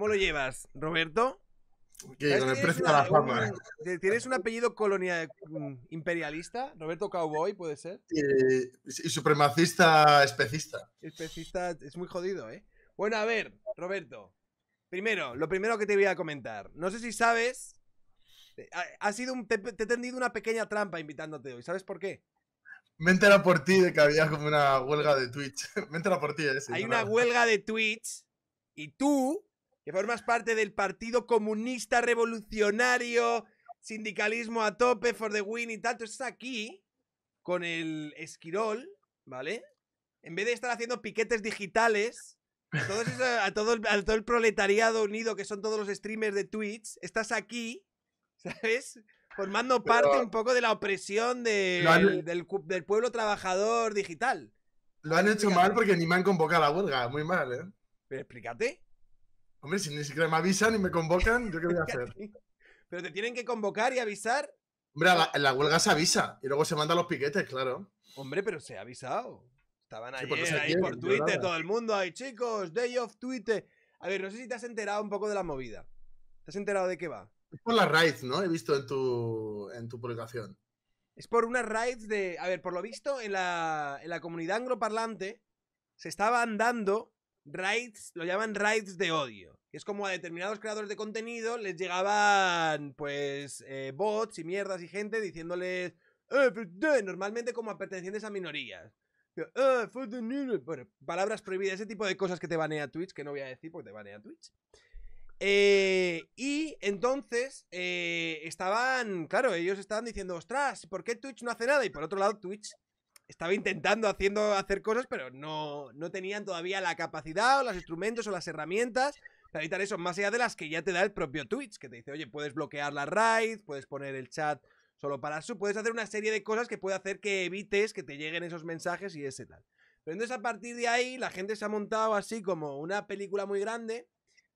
¿Cómo lo llevas, Roberto? ¿Tienes un apellido colonial mm, imperialista? ¿Roberto Cowboy puede ser? y supremacista especista. Especista es muy jodido, ¿eh? Bueno, a ver, Roberto. Primero, lo primero que te voy a comentar. No sé si sabes. Eh, ha, sido un, te, he tendido una pequeña trampa invitándote hoy. ¿Sabes por qué? Me enterado por ti de que había como una huelga de Twitch. Me enterado por ti, eh, Hay una huelga de Twitch y tú que formas parte del Partido Comunista Revolucionario, sindicalismo a tope, for the win y tal. estás aquí con el esquirol, ¿vale? En vez de estar haciendo piquetes digitales, a, todo el, proletariado unido, que son todos los streamers de Twitch, estás aquí, ¿sabes? Formando parte un poco de la opresión del, pueblo trabajador digital. Lo han hecho mal porque ni me han convocado a la huelga. Muy mal, ¿eh? Pero explícate. Hombre, si ni siquiera me avisan y me convocan, ¿yo qué voy a hacer? Pero te tienen que convocar y avisar. Hombre, la, la huelga se avisa y luego se mandan los piquetes, claro. Hombre, pero se ha avisado. Estaban ahí pues por Twitter, todo el mundo ahí, chicos, Day of Twitter. A ver, no sé si te has enterado un poco de la movida. ¿Te has enterado de qué va? Es por las raids, ¿no? He visto en tu, en tu publicación. Es por unas raids de. A ver, por lo visto, en la, en la comunidad angloparlante se estaban dando rights, lo llaman raids de odio. Que es como a determinados creadores de contenido les llegaban, pues, eh, bots y mierdas y gente diciéndoles, eh, pues, normalmente como a pertenecientes a minorías. Eh, pues, palabras prohibidas, ese tipo de cosas que te banea Twitch, que no voy a decir porque te banea Twitch. Eh, y entonces estaban, claro, ellos estaban diciendo, ostras, ¿por qué Twitch no hace nada? Y por otro lado, Twitch estaba intentando haciendo, hacer cosas, pero no, no tenían todavía la capacidad o los instrumentos o las herramientas para evitar eso, más allá de las que ya te da el propio Twitch, que te dice, oye, puedes bloquear la raid, puedes poner el chat solo para eso, puedes hacer una serie de cosas que puede hacer que evites que te lleguen esos mensajes y ese tal. Pero entonces a partir de ahí la gente se ha montado así como una película muy grande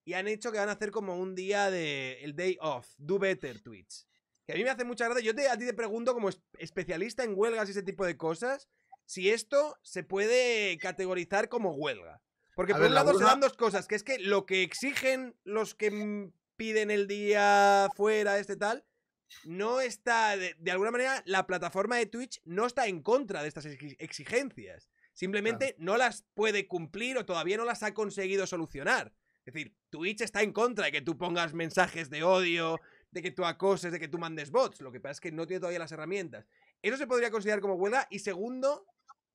y han hecho que van a hacer como un día de el day off, do better Twitch. Que a mí me hace mucha gracia. Yo te, a ti te pregunto, como especialista en huelgas y ese tipo de cosas, si esto se puede categorizar como huelga. Porque por un lado se dan dos cosas, que es que lo que exigen los que piden el día fuera, este tal, no está, de, alguna manera, la plataforma de Twitch no está en contra de estas exigencias. Simplemente no las puede cumplir o todavía no las ha conseguido solucionar. Es decir, Twitch está en contra de que tú pongas mensajes de odio de que tú acoses, de que tú mandes bots. Lo que pasa es que no tiene todavía las herramientas. Eso se podría considerar como huelga. Y segundo,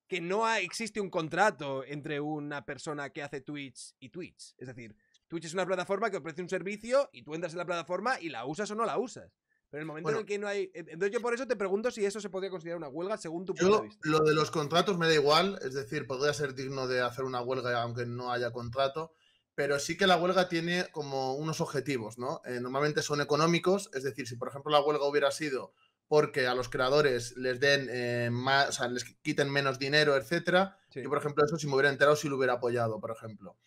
que no existe un contrato entre una persona que hace Twitch y Twitch. Es decir, Twitch es una plataforma que ofrece un servicio y tú entras en la plataforma y la usas o no la usas. Pero en el momento en que no hay. Eh, entonces, yo por eso te pregunto si eso se podría considerar una huelga según tu punto de vista. Lo de los contratos me da igual, es decir, podría ser digno de hacer una huelga aunque no haya contrato pero sí que la huelga tiene como unos objetivos, ¿no? Eh, normalmente son económicos, es decir, si por ejemplo la huelga hubiera sido porque a los creadores les den eh, más, o sea, les quiten menos dinero, etcétera. Yo, por ejemplo, eso si me hubiera enterado, si lo hubiera apoyado, por ejemplo.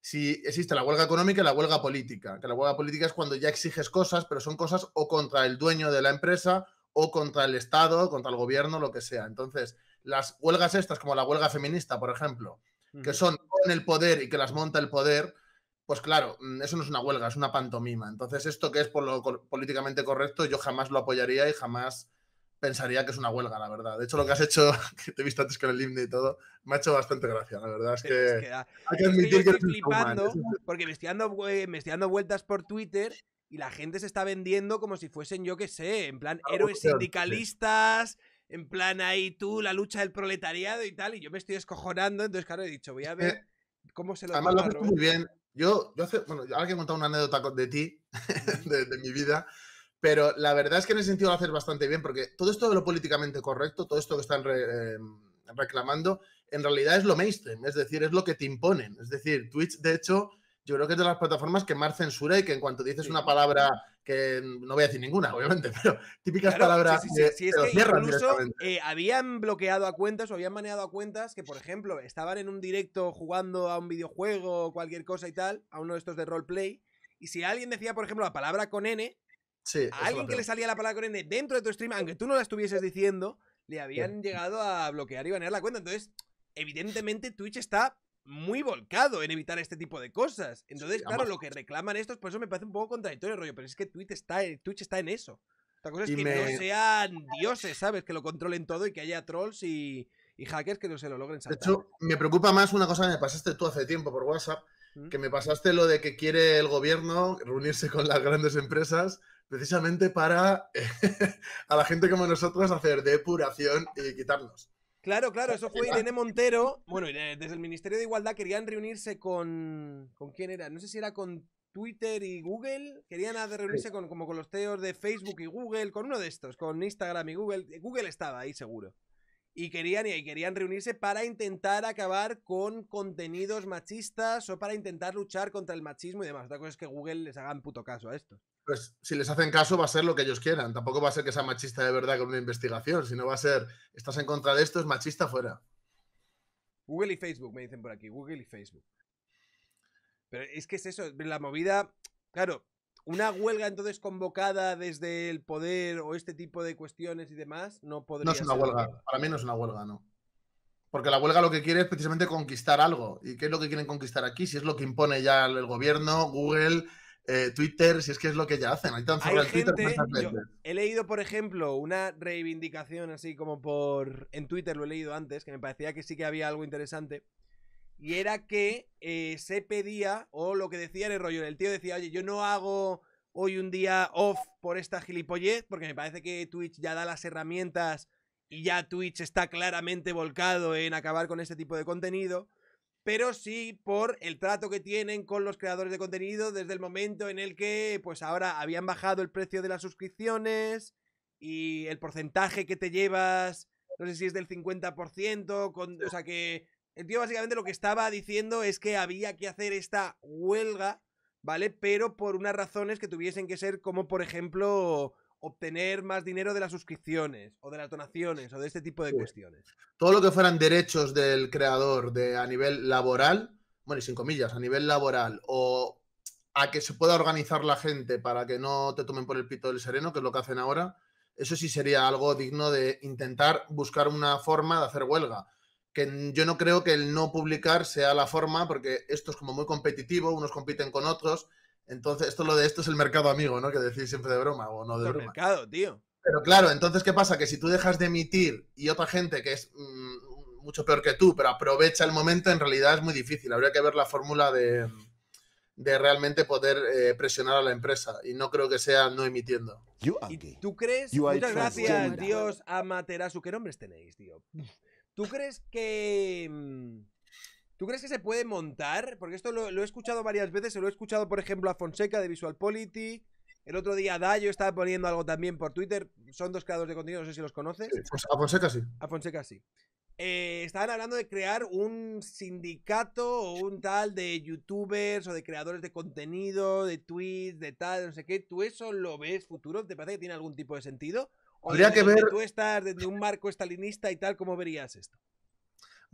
Si existe la huelga económica y la huelga política, que la huelga política es cuando ya exiges cosas, pero son cosas o contra el dueño de la empresa, o contra el Estado, contra el gobierno, lo que sea. Entonces, las huelgas estas, como la huelga feminista, por ejemplo, que son en el poder y que las monta el poder, pues claro, mm, eso no es una huelga, es una pantomima. Entonces, esto que es por lo políticamente correcto, yo jamás lo apoyaría y jamás pensaría que es una huelga, la verdad. De hecho, lo que has hecho, que te he visto antes con el himno y todo, me ha hecho bastante gracia, la verdad. Es ah, que, yo estoy flipando, porque eh, me estoy, dando, vueltas por Twitter y la gente se está vendiendo como si fuesen, yo qué sé, en plan, héroes sindicalistas en plan ahí tú, la lucha del proletariado y tal, y yo me estoy escojorando entonces claro, he dicho, voy a ver cómo se lo... Además lo muy bien. Yo, yo bueno, ahora que he contado una anécdota de ti, de, mi vida, pero la verdad es que en ese sentido lo bastante bien, porque todo esto de lo políticamente correcto, todo esto que están eh, reclamando, en realidad es lo mainstream, es decir, es lo que te imponen. Es decir, Twitch, de hecho, yo creo que es de las plataformas que más censura y que en cuanto dices una palabra que no voy a decir ninguna, obviamente, pero típicas palabras que, incluso, eh, habían bloqueado a cuentas o habían maneado a cuentas que, por ejemplo, estaban en un directo jugando a un videojuego o cualquier cosa y tal, a uno de estos de roleplay, y si alguien decía, por ejemplo, la palabra con N, a alguien que le salía la palabra con N dentro de tu stream, aunque tú no la estuvieses diciendo, le habían llegado a bloquear y banear la cuenta. Entonces, evidentemente Twitch está muy volcado en evitar este tipo de cosas. Entonces, claro, lo que reclaman estos, por eso me parece un poco contradictorio, rollo, pero es que Twitch está, eh, está en eso. La cosa es que no sean dioses, ¿sabes? Que lo controlen todo y que haya trolls y, hackers que no se lo logren sacar. De hecho, me preocupa más una cosa que me pasaste tú hace tiempo por WhatsApp, ¿Mm? que me pasaste lo de que quiere el gobierno reunirse con las grandes empresas precisamente para a la gente como nosotros hacer depuración y quitarnos. Claro, claro, eso fue Irene Montero. Bueno, desde el Ministerio de Igualdad querían reunirse con. ¿Con quién era? No sé si era con Twitter y Google. Querían ah, reunirse con, como con los teos de Facebook y Google, con uno de estos, con Instagram y Google. Google estaba ahí seguro. Y querían, y querían reunirse para intentar acabar con contenidos machistas o para intentar luchar contra el machismo y demás. Otra cosa es que Google les hagan puto caso a estos. Pues si les hacen caso va a ser lo que ellos quieran. Tampoco va a ser que sea machista de verdad con una investigación, Si no va a ser, estás en contra de esto, es machista fuera. Google y Facebook, me dicen por aquí, Google y Facebook. Pero es que es eso, la movida, claro, una huelga entonces convocada desde el poder o este tipo de cuestiones y demás no podría. No es una huelga, para mí no es una huelga, no. Porque la huelga lo que quiere es precisamente conquistar algo. ¿Y qué es lo que quieren conquistar aquí? Si es lo que impone ya el gobierno, Google, eh, Twitter, si es que es lo que ya hacen. He leído, por ejemplo, una reivindicación así como por. En Twitter lo he leído antes, que me parecía que sí que había algo interesante. Y era que eh, se pedía, o lo que decía el rollo, el tío decía, oye, yo no hago hoy un día off por esta gilipollez, porque me parece que Twitch ya da las herramientas y ya Twitch está claramente volcado en acabar con este tipo de contenido pero sí por el trato que tienen con los creadores de contenido desde el momento en el que, pues ahora habían bajado el precio de las suscripciones y el porcentaje que te llevas, no sé si es del 50%, con, o sea que el tío básicamente lo que estaba diciendo es que había que hacer esta huelga, ¿vale? Pero por unas razones que tuviesen que ser como, por ejemplo, obtener más dinero de las suscripciones o de las donaciones o de este tipo de cuestiones. Todo lo que fueran derechos del creador de, a nivel laboral, bueno, y sin comillas, a nivel laboral o a que se pueda organizar la gente para que no te tomen por el pito del sereno, que es lo que hacen ahora, eso sí sería algo digno de intentar buscar una forma de hacer huelga. Que yo no creo que el no publicar sea la forma, porque esto es como muy competitivo, unos compiten con otros, entonces, esto lo de esto es el mercado amigo, ¿no? Que decís siempre de broma o no de el broma. mercado, tío. Pero claro, entonces, ¿qué pasa? Que si tú dejas de emitir y otra gente que es mm, mucho peor que tú, pero aprovecha el momento, en realidad es muy difícil. Habría que ver la fórmula de, realmente poder eh, presionar a la empresa. Y no creo que sea no emitiendo. ¿Y tú crees? You muchas gracias, Dios, Amaterasu. ¿Qué nombres tenéis, tío? ¿Tú crees que.? Mm, ¿Tú crees que se puede montar? Porque esto lo, he escuchado varias veces. Se lo he escuchado, por ejemplo, a Fonseca de Visual Polity. El otro día Dayo estaba poniendo algo también por Twitter. Son dos creadores de contenido, no sé si los conoces. Pues a Fonseca sí. A Fonseca sí. Eh, estaban hablando de crear un sindicato o un tal de youtubers o de creadores de contenido, de tweets, de tal, no sé qué. ¿Tú eso lo ves futuro? ¿Te parece que tiene algún tipo de sentido? ¿O que ver. Tú estás desde un marco estalinista y tal, ¿cómo verías esto?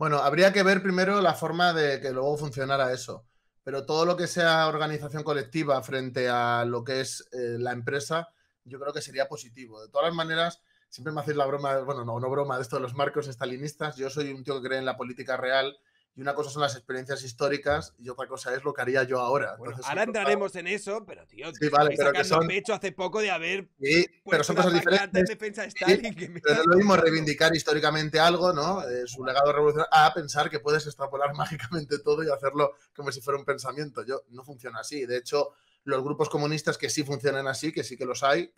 Bueno, habría que ver primero la forma de que luego funcionara eso. Pero todo lo que sea organización colectiva frente a lo que es eh, la empresa, yo creo que sería positivo. De todas maneras, siempre me hacéis la broma, bueno, no, no broma de esto de los marcos estalinistas. Yo soy un tío que cree en la política real y una cosa son las experiencias históricas y otra cosa es lo que haría yo ahora. ahora entraremos en eso, pero tío, que son... pecho hace poco de haber sí, pero son cosas diferentes. Pero es lo mismo reivindicar históricamente algo, ¿no? Eh, su legado revolucionario, a pensar que puedes extrapolar mágicamente todo y hacerlo como si fuera un pensamiento. Yo no funciona así. De hecho, los grupos comunistas que sí funcionan así, que sí que los hay,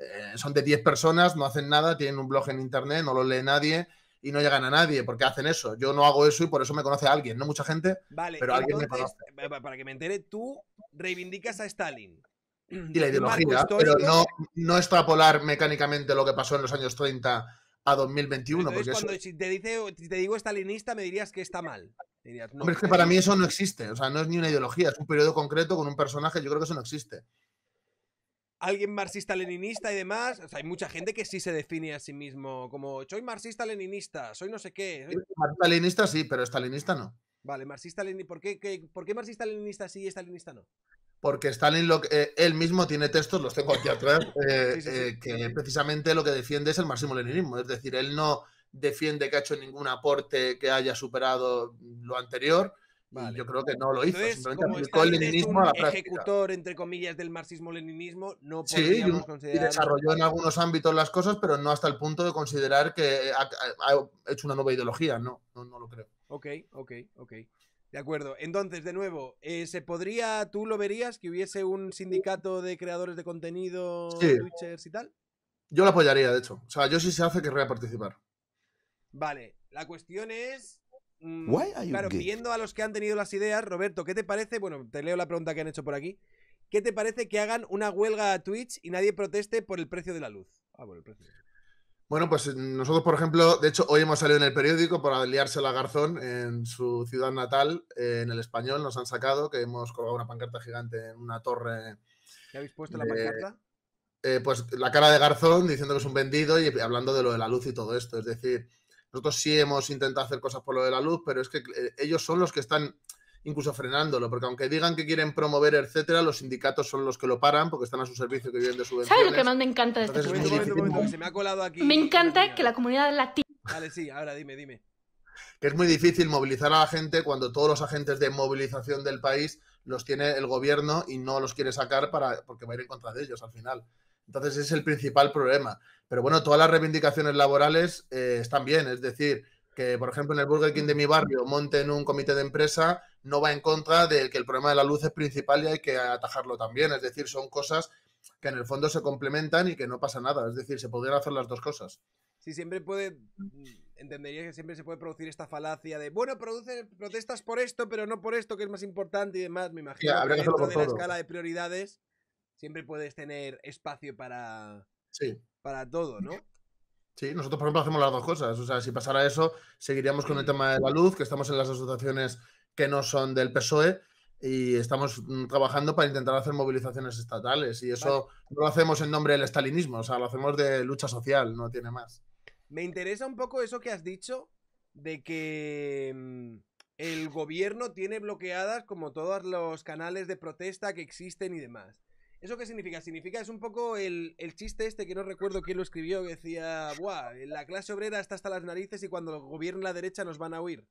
eh, son de 10 personas, no hacen nada, tienen un blog en internet, no lo lee nadie y no llegan a nadie porque hacen eso. Yo no hago eso y por eso me conoce alguien, no mucha gente, vale, pero alguien me conoce. Para que me entere, tú reivindicas a Stalin. Y la ideología, pero no, no extrapolar mecánicamente lo que pasó en los años 30 a 2021. cuando si te, dice, te digo stalinista, me dirías que está mal. Hombre, es que para mí eso no existe. O sea, no es ni una ideología, es un periodo concreto con un personaje. Yo creo que eso no existe alguien marxista-leninista y demás. O sea, hay mucha gente que sí se define a sí mismo como soy marxista-leninista, soy no sé qué. Marxista-leninista sí, pero estalinista no. Vale, marxista-leninista. ¿Por qué, marxista-leninista sí y stalinista no? Porque Stalin, lo, eh, él mismo tiene textos, los tengo aquí atrás, eh, eh, que precisamente lo que defiende es el marxismo-leninismo. Es decir, él no defiende que ha hecho ningún aporte que haya superado lo anterior, yo creo que no lo hizo. simplemente el leninismo a la práctica. ejecutor, entre comillas, del marxismo-leninismo, no sí, considerar... y desarrolló en algunos ámbitos las cosas, pero no hasta el punto de considerar que ha, hecho una nueva ideología. No, no, lo creo. Ok, ok, ok. De acuerdo. Entonces, de nuevo, eh, ¿se podría, tú lo verías, que hubiese un sindicato de creadores de contenido, Twitchers y tal? Yo lo apoyaría, de hecho. O sea, yo sí se hace, querría participar. Vale, la cuestión es Mm, claro, viendo a los que han tenido las ideas, Roberto, ¿qué te parece? Bueno, te leo la pregunta que han hecho por aquí. ¿Qué te parece que hagan una huelga a Twitch y nadie proteste por el precio de la luz? Ah, bueno, pues eh, nosotros, por ejemplo, de hecho, hoy hemos salido en el periódico por liarse la Garzón en su ciudad natal, eh, en el español, nos han sacado que hemos colgado una pancarta gigante en una torre. ¿Qué habéis puesto la pancarta? Eh, pues la cara de Garzón diciendo que es un vendido y hablando de lo de la luz y todo esto. Es decir, nosotros sí hemos intentado hacer cosas por lo de la luz, pero es que eh, ellos son los que están incluso frenándolo, porque aunque digan que quieren promover, etcétera, los sindicatos son los que lo paran porque están a su servicio que viven de su. ¿Sabes lo que más me encanta de este me Me encanta que la comunidad latina. Vale, sí, ahora dime, dime. Que es muy difícil movilizar a la gente cuando todos los agentes de movilización del país los tiene el gobierno y no los quiere sacar para porque va a ir en contra de ellos al final. Entonces es el principal problema. Pero bueno, todas las reivindicaciones laborales eh, están bien, es decir, que por ejemplo en el Burger King de mi barrio monten un comité de empresa, no va en contra del que el problema de la luz es principal y hay que atajarlo también. Es decir, son cosas que en el fondo se complementan y que no pasa nada. Es decir, se podrían hacer las dos cosas. Sí, siempre puede. Entendería que siempre se puede producir esta falacia de, bueno, producen protestas por esto, pero no por esto que es más importante y demás, me imagino. que dentro de la escala de prioridades siempre puedes tener espacio para, para todo, ¿no? Sí, nosotros, por ejemplo, hacemos las dos cosas. O sea, si pasara eso, seguiríamos con el mm. tema de la luz, que estamos en las asociaciones que no son del PSOE y estamos mm, trabajando para intentar hacer movilizaciones estatales. Y eso no lo hacemos en nombre del estalinismo, o sea, lo hacemos de lucha social, no tiene más. Me interesa un poco eso que has dicho de que mm, el gobierno tiene bloqueadas como todos los canales de protesta que existen y demás. ¿Eso qué significa? Significa, es un poco el, chiste este que no recuerdo quién lo escribió, que decía, Buah, la clase obrera está hasta las narices y cuando gobierne la derecha nos van a huir.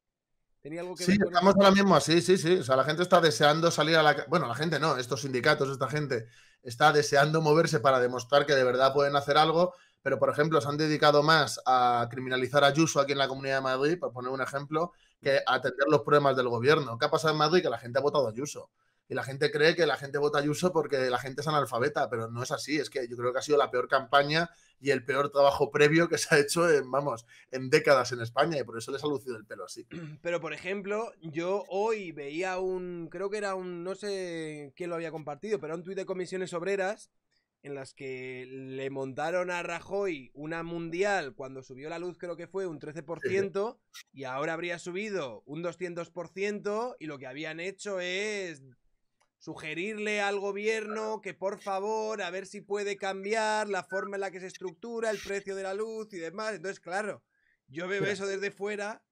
¿Tenía algo que sí, ver estamos ahora mismo así, sí, sí. O sea, la gente está deseando salir a la... Bueno, la gente no, estos sindicatos, esta gente está deseando moverse para demostrar que de verdad pueden hacer algo, pero por ejemplo se han dedicado más a criminalizar a Ayuso aquí en la Comunidad de Madrid, por poner un ejemplo, que a atender los problemas del gobierno. ¿Qué ha pasado en Madrid? Que la gente ha votado a Ayuso y la gente cree que la gente vota Ayuso porque la gente es analfabeta, pero no es así. Es que yo creo que ha sido la peor campaña y el peor trabajo previo que se ha hecho en, vamos, en décadas en España y por eso les ha lucido el pelo así. Pero, por ejemplo, yo hoy veía un, creo que era un, no sé quién lo había compartido, pero un tuit de comisiones obreras en las que le montaron a Rajoy una mundial cuando subió la luz, creo que fue un 13%, y ahora habría subido un 200%, y lo que habían hecho es sugerirle al gobierno que por favor a ver si puede cambiar la forma en la que se estructura el precio de la luz y demás. Entonces, claro, yo veo eso desde fuera.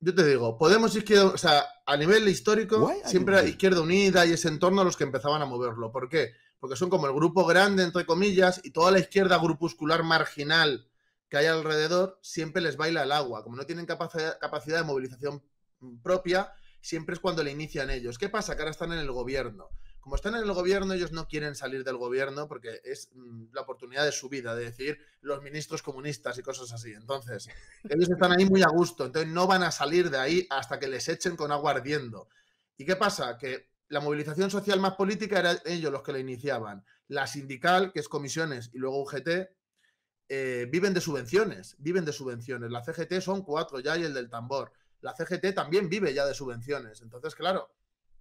Yo te digo, Podemos ir... o sea, a nivel histórico, siempre la Izquierda Unida y ese entorno los que empezaban a moverlo. ¿Por qué? Porque son como el grupo grande, entre comillas, y toda la izquierda grupuscular marginal que hay alrededor siempre les baila el agua. Como no tienen capacidad de movilización propia, siempre es cuando le inician ellos. ¿Qué pasa? Que ahora están en el gobierno. Como están en el gobierno, ellos no quieren salir del gobierno porque es mm, la oportunidad de su vida, de decir los ministros comunistas y cosas así. Entonces, ellos están ahí muy a gusto, entonces no van a salir de ahí hasta que les echen con agua ardiendo. ¿Y qué pasa? Que la movilización social más política eran ellos los que la iniciaban. La sindical, que es comisiones, y luego UGT, eh, viven de subvenciones, viven de subvenciones. La CGT son cuatro ya y el del tambor la CGT también vive ya de subvenciones. Entonces, claro,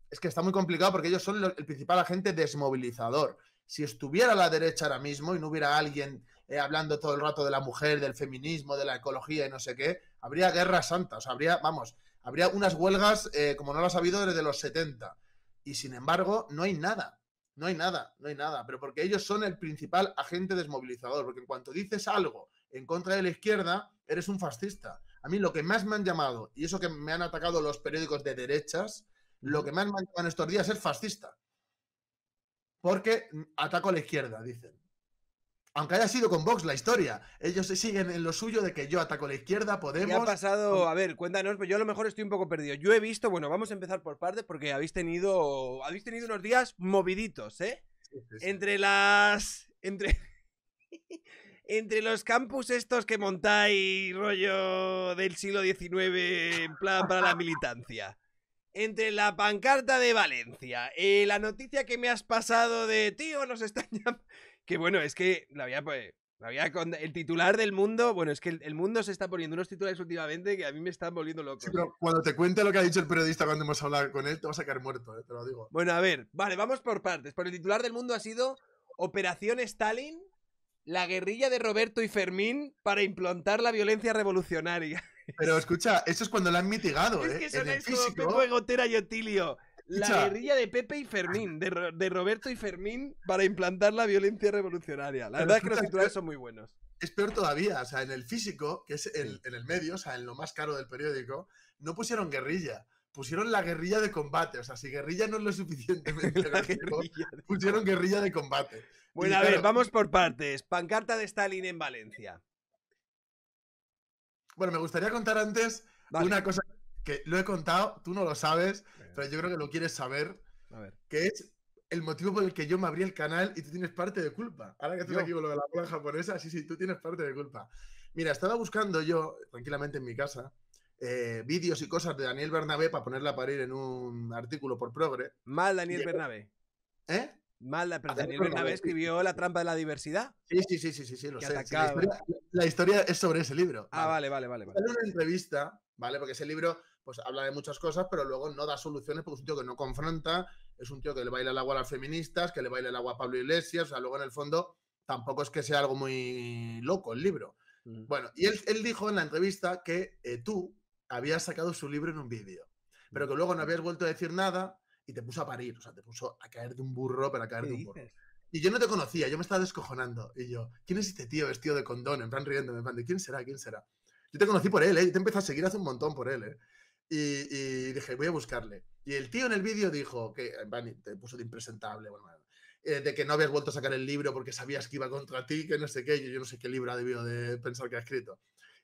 es que está muy complicado porque ellos son el principal agente desmovilizador. Si estuviera a la derecha ahora mismo y no hubiera alguien eh, hablando todo el rato de la mujer, del feminismo, de la ecología y no sé qué, habría guerras santas, O habría, vamos, habría unas huelgas eh, como no las ha habido desde los 70. Y sin embargo, no hay nada. No hay nada, no hay nada. Pero porque ellos son el principal agente desmovilizador. Porque en cuanto dices algo en contra de la izquierda, eres un fascista. A mí lo que más me han llamado, y eso que me han atacado los periódicos de derechas, lo que más me han llamado en estos días es fascista. Porque ataco a la izquierda, dicen. Aunque haya sido con Vox la historia, ellos siguen en lo suyo de que yo ataco a la izquierda, Podemos... ¿Qué ha pasado? A ver, cuéntanos, pero pues yo a lo mejor estoy un poco perdido. Yo he visto, bueno, vamos a empezar por partes porque habéis tenido, habéis tenido unos días moviditos, ¿eh? Entre las... Entre... entre los campus estos que montáis, rollo del siglo XIX, en plan para la militancia. Entre la pancarta de Valencia, eh, la noticia que me has pasado de tío, nos está Que bueno, es que la había, pues, había con... el titular del mundo. Bueno, es que el, mundo se está poniendo unos titulares últimamente que a mí me están volviendo loco. cuando te cuente lo que ha dicho el periodista cuando hemos hablado con él, te vas a caer muerto, eh, te lo digo. Bueno, a ver, vale, vamos por partes. Por el titular del mundo ha sido Operación Stalin la guerrilla de Roberto y Fermín para implantar la violencia revolucionaria. Pero escucha, eso es cuando la han mitigado, es que ¿eh? son en el físico. Gotera y Otilio. La guerrilla de Pepe y Fermín, de, Roberto y Fermín para implantar la violencia revolucionaria. La verdad es que los titulares son muy buenos. Es peor todavía, o sea, en el físico, que es en el medio, o sea, en lo más caro del periódico, no pusieron guerrilla pusieron la guerrilla de combate. O sea, si guerrilla no es lo suficientemente pusieron guerrilla de combate. Bueno, a ver, vamos por partes. Pancarta de Stalin en Valencia. Bueno, me gustaría contar antes una cosa que lo he contado, tú no lo sabes, pero yo creo que lo quieres saber. A ver. Que es el motivo por el que yo me abrí el canal y tú tienes parte de culpa. Ahora que tú aquí con lo de la por japonesa, sí, sí, tú tienes parte de culpa. Mira, estaba buscando yo, tranquilamente en mi casa, eh, vídeos y cosas de Daniel Bernabé para ponerla a parir en un artículo por Progre. Mal Daniel Bernabé. ¿Eh? Mal, Daniel Bernabé escribió La trampa de la diversidad. Sí, sí, sí, sí, sí, la, historia, es sobre ese libro. Ah, vale, vale, vale. vale. En una entrevista, ¿vale? Porque ese libro pues habla de muchas cosas, pero luego no da soluciones porque es un tío que no confronta, es un tío que le baila el agua a las feministas, que le baila el agua a Pablo Iglesias, o sea, luego en el fondo tampoco es que sea algo muy loco el libro. Bueno, y él, dijo en la entrevista que eh, tú, habías sacado su libro en un vídeo, pero que mm. luego no habías vuelto a decir nada y te puso a parir, o sea, te puso a caer de un burro, para caer de un burro. Y yo no te conocía, yo me estaba descojonando. Y yo, ¿quién es este tío vestido de condón? En plan riéndome, en plan de, ¿quién será? ¿Quién será? Yo te conocí por él, ¿eh? te empecé a seguir hace un montón por él, ¿eh? Y, dije, voy a buscarle. Y el tío en el vídeo dijo que, te puso de impresentable, bueno, eh, de que no habías vuelto a sacar el libro porque sabías que iba contra ti, que no sé qué, yo, yo no sé qué libro ha debido de pensar que ha escrito.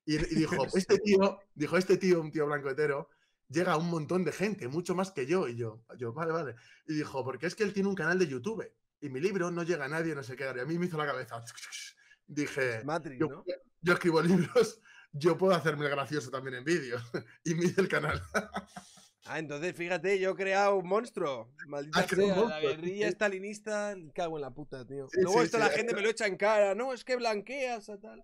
Y, dijo, este tío, dijo, este tío, un tío blanco hetero, llega a un montón de gente, mucho más que yo. Y yo, yo, vale, vale. Y dijo, porque es que él tiene un canal de YouTube y mi libro no llega a nadie, no sé qué. Y a mí me hizo la cabeza. Dije, yo, escribo libros, yo puedo hacerme el gracioso también en vídeo. y mide el canal. ah, entonces fíjate, yo he creado un monstruo. Maldita sea, la guerrilla estalinista, cago en la puta, tío. Luego esto la gente me lo echa en cara, no, es que blanqueas a tal.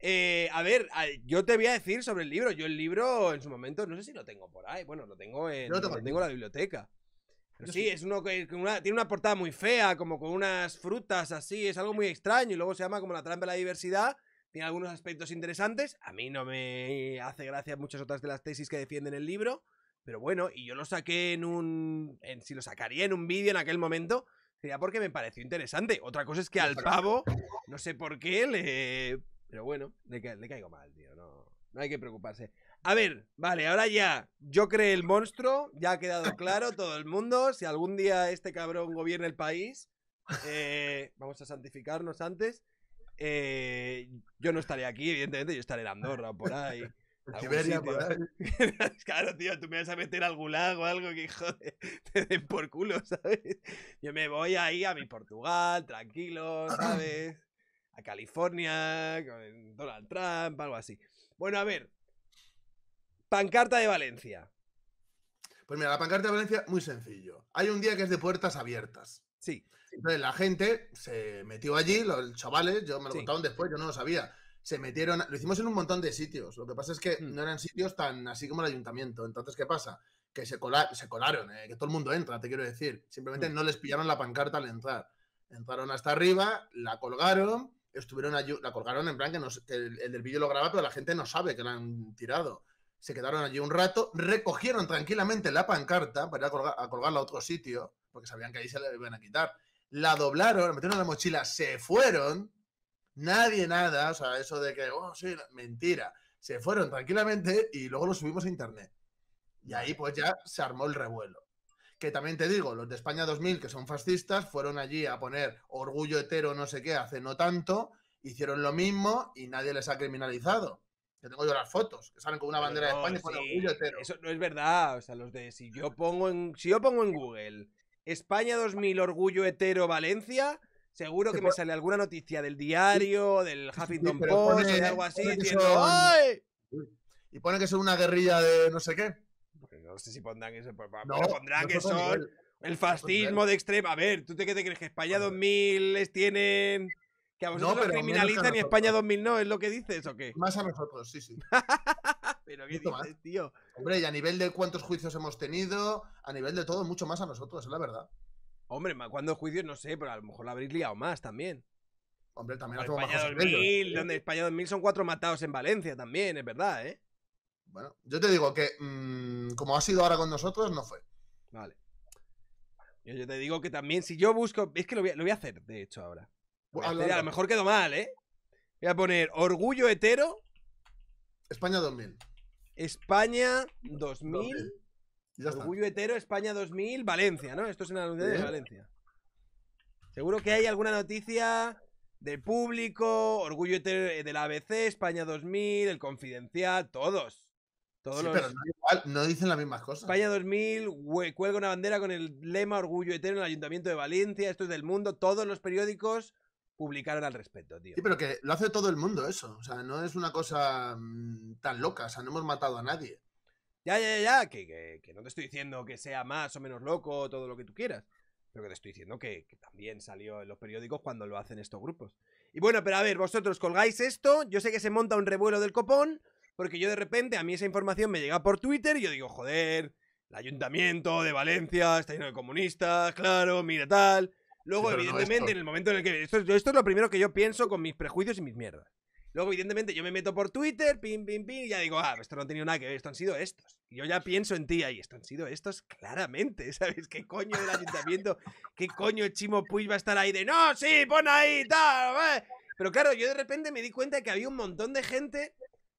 Eh, a ver, yo te voy a decir sobre el libro. Yo el libro en su momento, no sé si lo tengo por ahí. Bueno, lo tengo en, lo tengo, en la biblioteca. sí, es uno que tiene una portada muy fea, como con unas frutas así, es algo muy extraño. Y luego se llama como la trampa de la diversidad. Tiene algunos aspectos interesantes. A mí no me hace gracia muchas otras de las tesis que defienden el libro. Pero bueno, y yo lo saqué en un. si lo sacaría en un vídeo en aquel momento, sería porque me pareció interesante. Otra cosa es que al pavo, no sé por qué, le pero bueno, le, caigo mal, tío. No, hay que preocuparse. A ver, vale, ahora ya. Yo creé el monstruo, ya ha quedado claro todo el mundo. Si algún día este cabrón gobierna el país, eh, vamos a santificarnos antes. Eh, yo no estaré aquí, evidentemente, yo estaré en Andorra por ahí. por ahí. claro, tío, tú me vas a meter al algún o algo que, joder, te den por culo, ¿sabes? Yo me voy ahí a mi Portugal, tranquilo, ¿sabes? a California, con Donald Trump, algo así. Bueno, a ver. Pancarta de Valencia. Pues mira, la pancarta de Valencia, muy sencillo. Hay un día que es de puertas abiertas. Sí. Entonces la gente se metió allí, los chavales, yo me lo después, yo no lo sabía. Se metieron, lo hicimos en un montón de sitios. Lo que pasa es que mm. no eran sitios tan así como el ayuntamiento. Entonces, ¿qué pasa? Que se, colaron, eh, que todo el mundo entra, te quiero decir. Simplemente mm. no les pillaron la pancarta al entrar. Entraron hasta arriba, la colgaron estuvieron allí, la colgaron en plan que, el, del vídeo lo graba, pero la gente no sabe que la han tirado. Se quedaron allí un rato, recogieron tranquilamente la pancarta para ir a, a colgarla a otro sitio, porque sabían que ahí se la iban a quitar. La doblaron, la metieron en la mochila, se fueron. Nadie nada, o sea, eso de que, oh, sí, mentira. Se fueron tranquilamente y luego lo subimos a internet. Y ahí pues ya se armó el revuelo que también te digo, los de España 2000, que son fascistas, fueron allí a poner orgullo hetero no sé qué hace no tanto, hicieron lo mismo y nadie les ha criminalizado. yo tengo yo las fotos, que salen con una bandera de España y orgullo hetero. Eso no es verdad, o sea, los de si yo pongo en si yo pongo en Google España 2000 orgullo hetero Valencia, Seguro que me sale alguna noticia del diario, del Huffington Post, o de algo así, diciendo Y pone que es una guerrilla de no sé qué no sé si pondrán eso, no, pondrán que son el fascismo de extrema. A ver, ¿tú te, qué te crees? ¿Que España 2000 les tienen...? Que a vosotros criminalizan y España 2000 no, ¿es lo que dices o qué? Más a nosotros, sí, sí. pero ¿qué dices, tío? Hombre, y a nivel de cuántos juicios hemos tenido, a nivel de todo, mucho más a nosotros, es la verdad. Hombre, ¿cuántos juicios? No sé, pero a lo mejor la habréis liado más también. Hombre, también más. España 2000, donde España 2000 son cuatro matados en Valencia también, es verdad, ¿eh? Bueno, yo te digo que mm, como ha sido ahora con nosotros, no fue. Vale. Yo, te digo que también, si yo busco. Es que lo voy a, hacer, de hecho, ahora. Ah, a, lo mejor quedó mal, ¿eh? Voy a poner Orgullo Hetero. España 2000. España 2000. Orgullo Hetero, España 2000, Valencia, ¿no? Esto es una noticia de Valencia. Seguro que hay alguna noticia de público, Orgullo Hetero eh, del ABC, España 2000, El Confidencial, todos sí, pero no, dicen las mismas cosas. España 2000, cuelgo cuelga una bandera con el lema Orgullo Eterno en el Ayuntamiento de Valencia, esto es del mundo, todos los periódicos publicaron al respecto, tío. Sí, pero que lo hace todo el mundo eso, o sea, no es una cosa mm, tan loca, o sea, no hemos matado a nadie. Ya, ya, ya, que, que, no te estoy diciendo que sea más o menos loco, todo lo que tú quieras, pero que te estoy diciendo que, que también salió en los periódicos cuando lo hacen estos grupos. Y bueno, pero a ver, vosotros colgáis esto, yo sé que se monta un revuelo del copón, porque yo de repente a mí esa información me llega por Twitter y yo digo, joder, el ayuntamiento de Valencia está lleno de comunistas, claro, mira tal. Luego, evidentemente, en el momento en el que... Esto, es lo primero que yo pienso con mis prejuicios y mis mierdas. Luego, evidentemente, yo me meto por Twitter, pim, pim, pim, y ya digo, ah, esto no ha tenido nada que ver, esto han sido estos. Y yo ya pienso en ti ahí, esto han sido estos claramente, ¿sabes? ¿Qué coño del ayuntamiento? ¿Qué coño Chimo Puig va a estar ahí de, no, sí, pon ahí, tal, eh"? Pero claro, yo de repente me di cuenta que había un montón de gente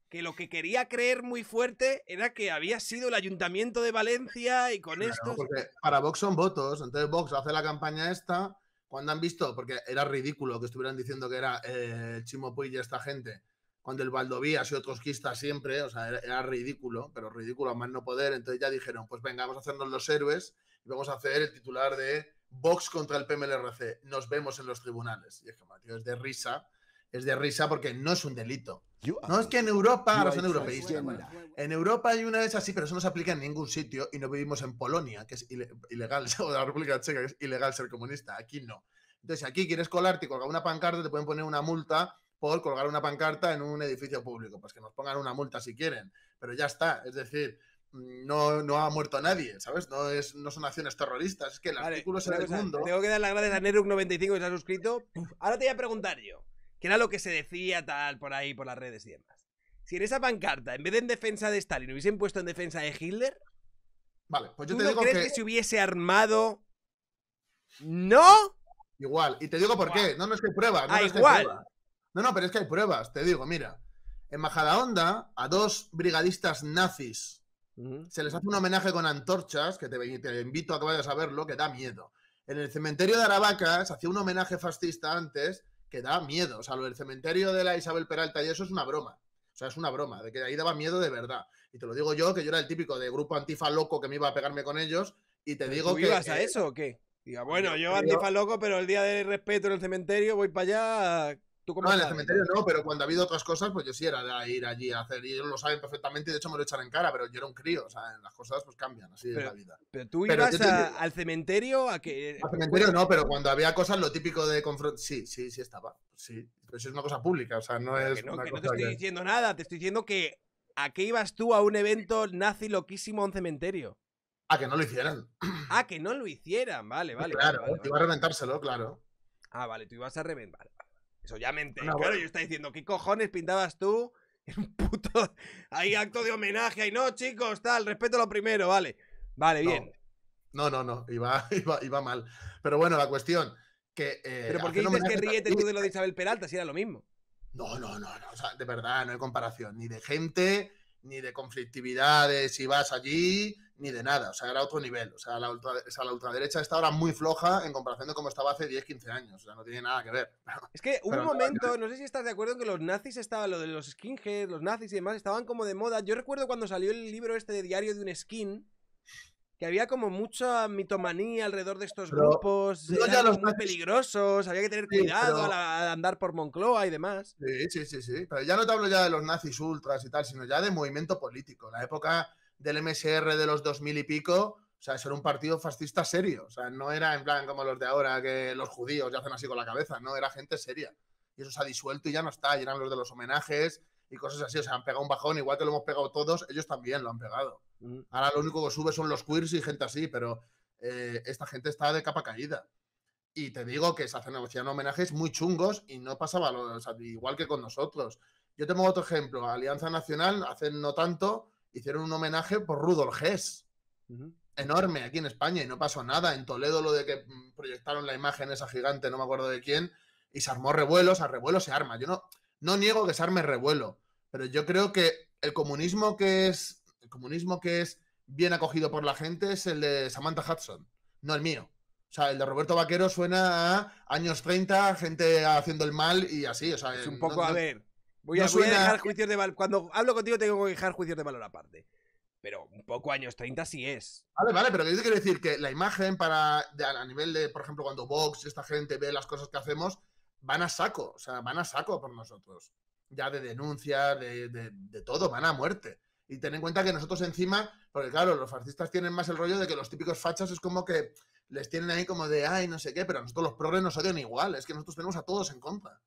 que lo que quería creer muy fuerte era que había sido el ayuntamiento de Valencia y con esto... Para Vox son votos, entonces Vox hace la campaña esta, cuando han visto, porque era ridículo que estuvieran diciendo que era eh, el Chimo Puig y esta gente, cuando el Valdoví ha otros quistas siempre, o sea, era, ridículo, pero ridículo a más no poder, entonces ya dijeron, pues venga, vamos a hacernos los héroes y vamos a hacer el titular de Vox contra el PMLRC, nos vemos en los tribunales. Y es que, es de risa, es de risa porque no es un delito. No es que en Europa, En Europa hay una vez así, pero eso no se aplica en ningún sitio y no vivimos en Polonia, que es ilegal, o la República Checa, que es ilegal ser comunista. Aquí no. Entonces, aquí quieres colarte y colgar una pancarta, te pueden poner una multa por colgar una pancarta en un edificio público. Pues que nos pongan una multa si quieren, pero ya está. Es decir, no, no ha muerto nadie, ¿sabes? No, es, no son acciones terroristas, es que el artículo es el mundo. Tengo que dar las gracias a Neruk95 que se ha suscrito. Ahora te voy a preguntar yo que era lo que se decía tal por ahí, por las redes y demás. Si en esa pancarta, en vez de en defensa de Stalin, hubiesen puesto en defensa de Hitler, vale, pues yo te no digo crees que... se hubiese armado? ¿No? Igual, y te digo por qué, no, no es que hay prueba. No, ah, no es No, no, pero es que hay pruebas, te digo, mira. En Majadahonda, a dos brigadistas nazis se les hace un homenaje con antorchas, que te, invito a que vayas a verlo, que da miedo. En el cementerio de Aravaca se hacía un homenaje fascista antes que da miedo. O sea, lo del cementerio de la Isabel Peralta y eso es una broma. O sea, es una broma, de que ahí daba miedo de verdad. Y te lo digo yo, que yo era el típico de grupo antifa loco que me iba a pegarme con ellos. Y te digo que. ibas a eh, eso o qué? Diga, bueno, yo antifa loco, pero el día de respeto en el cementerio voy para allá no, en el cementerio no, pero cuando ha habido otras cosas, pues yo sí era de ir allí a hacer. Y ellos lo saben perfectamente, de hecho me lo echan en cara, pero yo era un crío, o sea, las cosas pues cambian, así es la vida. Pero tú ibas al cementerio a que. Eh, al cementerio no, pero cuando había cosas, lo típico de confrontar. Sí, sí, sí estaba. Sí, pero eso es una cosa pública, o sea, no es. Que no, que no te estoy diciendo nada, te estoy diciendo que. ¿A qué ibas tú a un evento nazi loquísimo a un cementerio? A que no lo hicieran. Ah, que no lo hicieran, vale, vale. Claro, te a reventárselo, claro. Ah, vale, tú ibas a reventar. Eso ya me ah, claro, yo estaba diciendo, ¿qué cojones pintabas tú? Un puto. Hay acto de homenaje, ahí no, chicos, tal, respeto lo primero, vale. Vale, bien. No, no, no, iba, mal. Pero bueno, la cuestión. Que, eh, Pero ¿por qué dices que y tú de lo de Isabel Peralta si era lo mismo? No, no, no, no, o sea, de verdad, no hay comparación, ni de gente, ni de conflictividades. si vas allí, ni de nada, o sea, era otro nivel. O sea, la, ultra, la ultraderecha está ahora muy floja en comparación de cómo estaba hace 10, 15 años, o sea, no tiene nada que ver. Es que un momento, no, sé si estás de acuerdo, en que los nazis estaban, lo de los skinheads, los nazis y demás, estaban como de moda. Yo recuerdo cuando salió el libro este de Diario de un Skin, que había como mucha mitomanía alrededor de estos grupos, los más peligrosos, había que tener cuidado al, andar por Moncloa y demás. Sí, sí, sí, sí, pero ya no te hablo ya de los nazis ultras y tal, sino ya de movimiento político, la época del MSR de los 2000 y pico, o sea, eso era un partido fascista serio. O sea, no era en plan como los de ahora, que los judíos ya hacen así con la cabeza, no, era gente seria. Y eso se ha disuelto y ya no está, y eran los de los homenajes y cosas así. O sea, han pegado un bajón, igual que lo hemos pegado todos, ellos también lo han pegado. Mm. Ahora lo único que sube son los queers y gente así, pero eh, esta gente está de capa caída. Y te digo que se hacen homenajes muy chungos y no pasaba o sea, igual que con nosotros. Yo tengo otro ejemplo, Alianza Nacional, hace no tanto, hicieron un homenaje por Rudolf Hess. Enorme aquí en España y no pasó nada. En Toledo lo de que mm, proyectaron la imagen esa gigante, no me acuerdo de quién, y se armó o sea, revuelo se arma. Yo no, no niego que se arme revuelo, pero yo creo que el comunismo que es, el comunismo que es bien acogido por la gente es el de Samantha Hudson, no el mío. O sea, el de Roberto Vaquero suena a años 30, gente haciendo el mal y así. O sea, es un eh, poco, a ver, Voy, a, dejar juicios de Cuando hablo contigo tengo que dejar juicios de valor aparte. Pero un poco años 30 sí es. Vale, vale, pero yo te quiero decir que la imagen para. a nivel de, por ejemplo, cuando Vox y esta gente ve las cosas que hacemos, van a saco. O sea, van a saco por nosotros. Ya de denuncia, de, todo, van a muerte. Y ten en cuenta que nosotros encima, porque claro, los fascistas tienen más el rollo de que los típicos fachas es como que les tienen ahí como de ay, no sé qué, pero nosotros los progres nos odian igual, es que nosotros tenemos a todos en contra.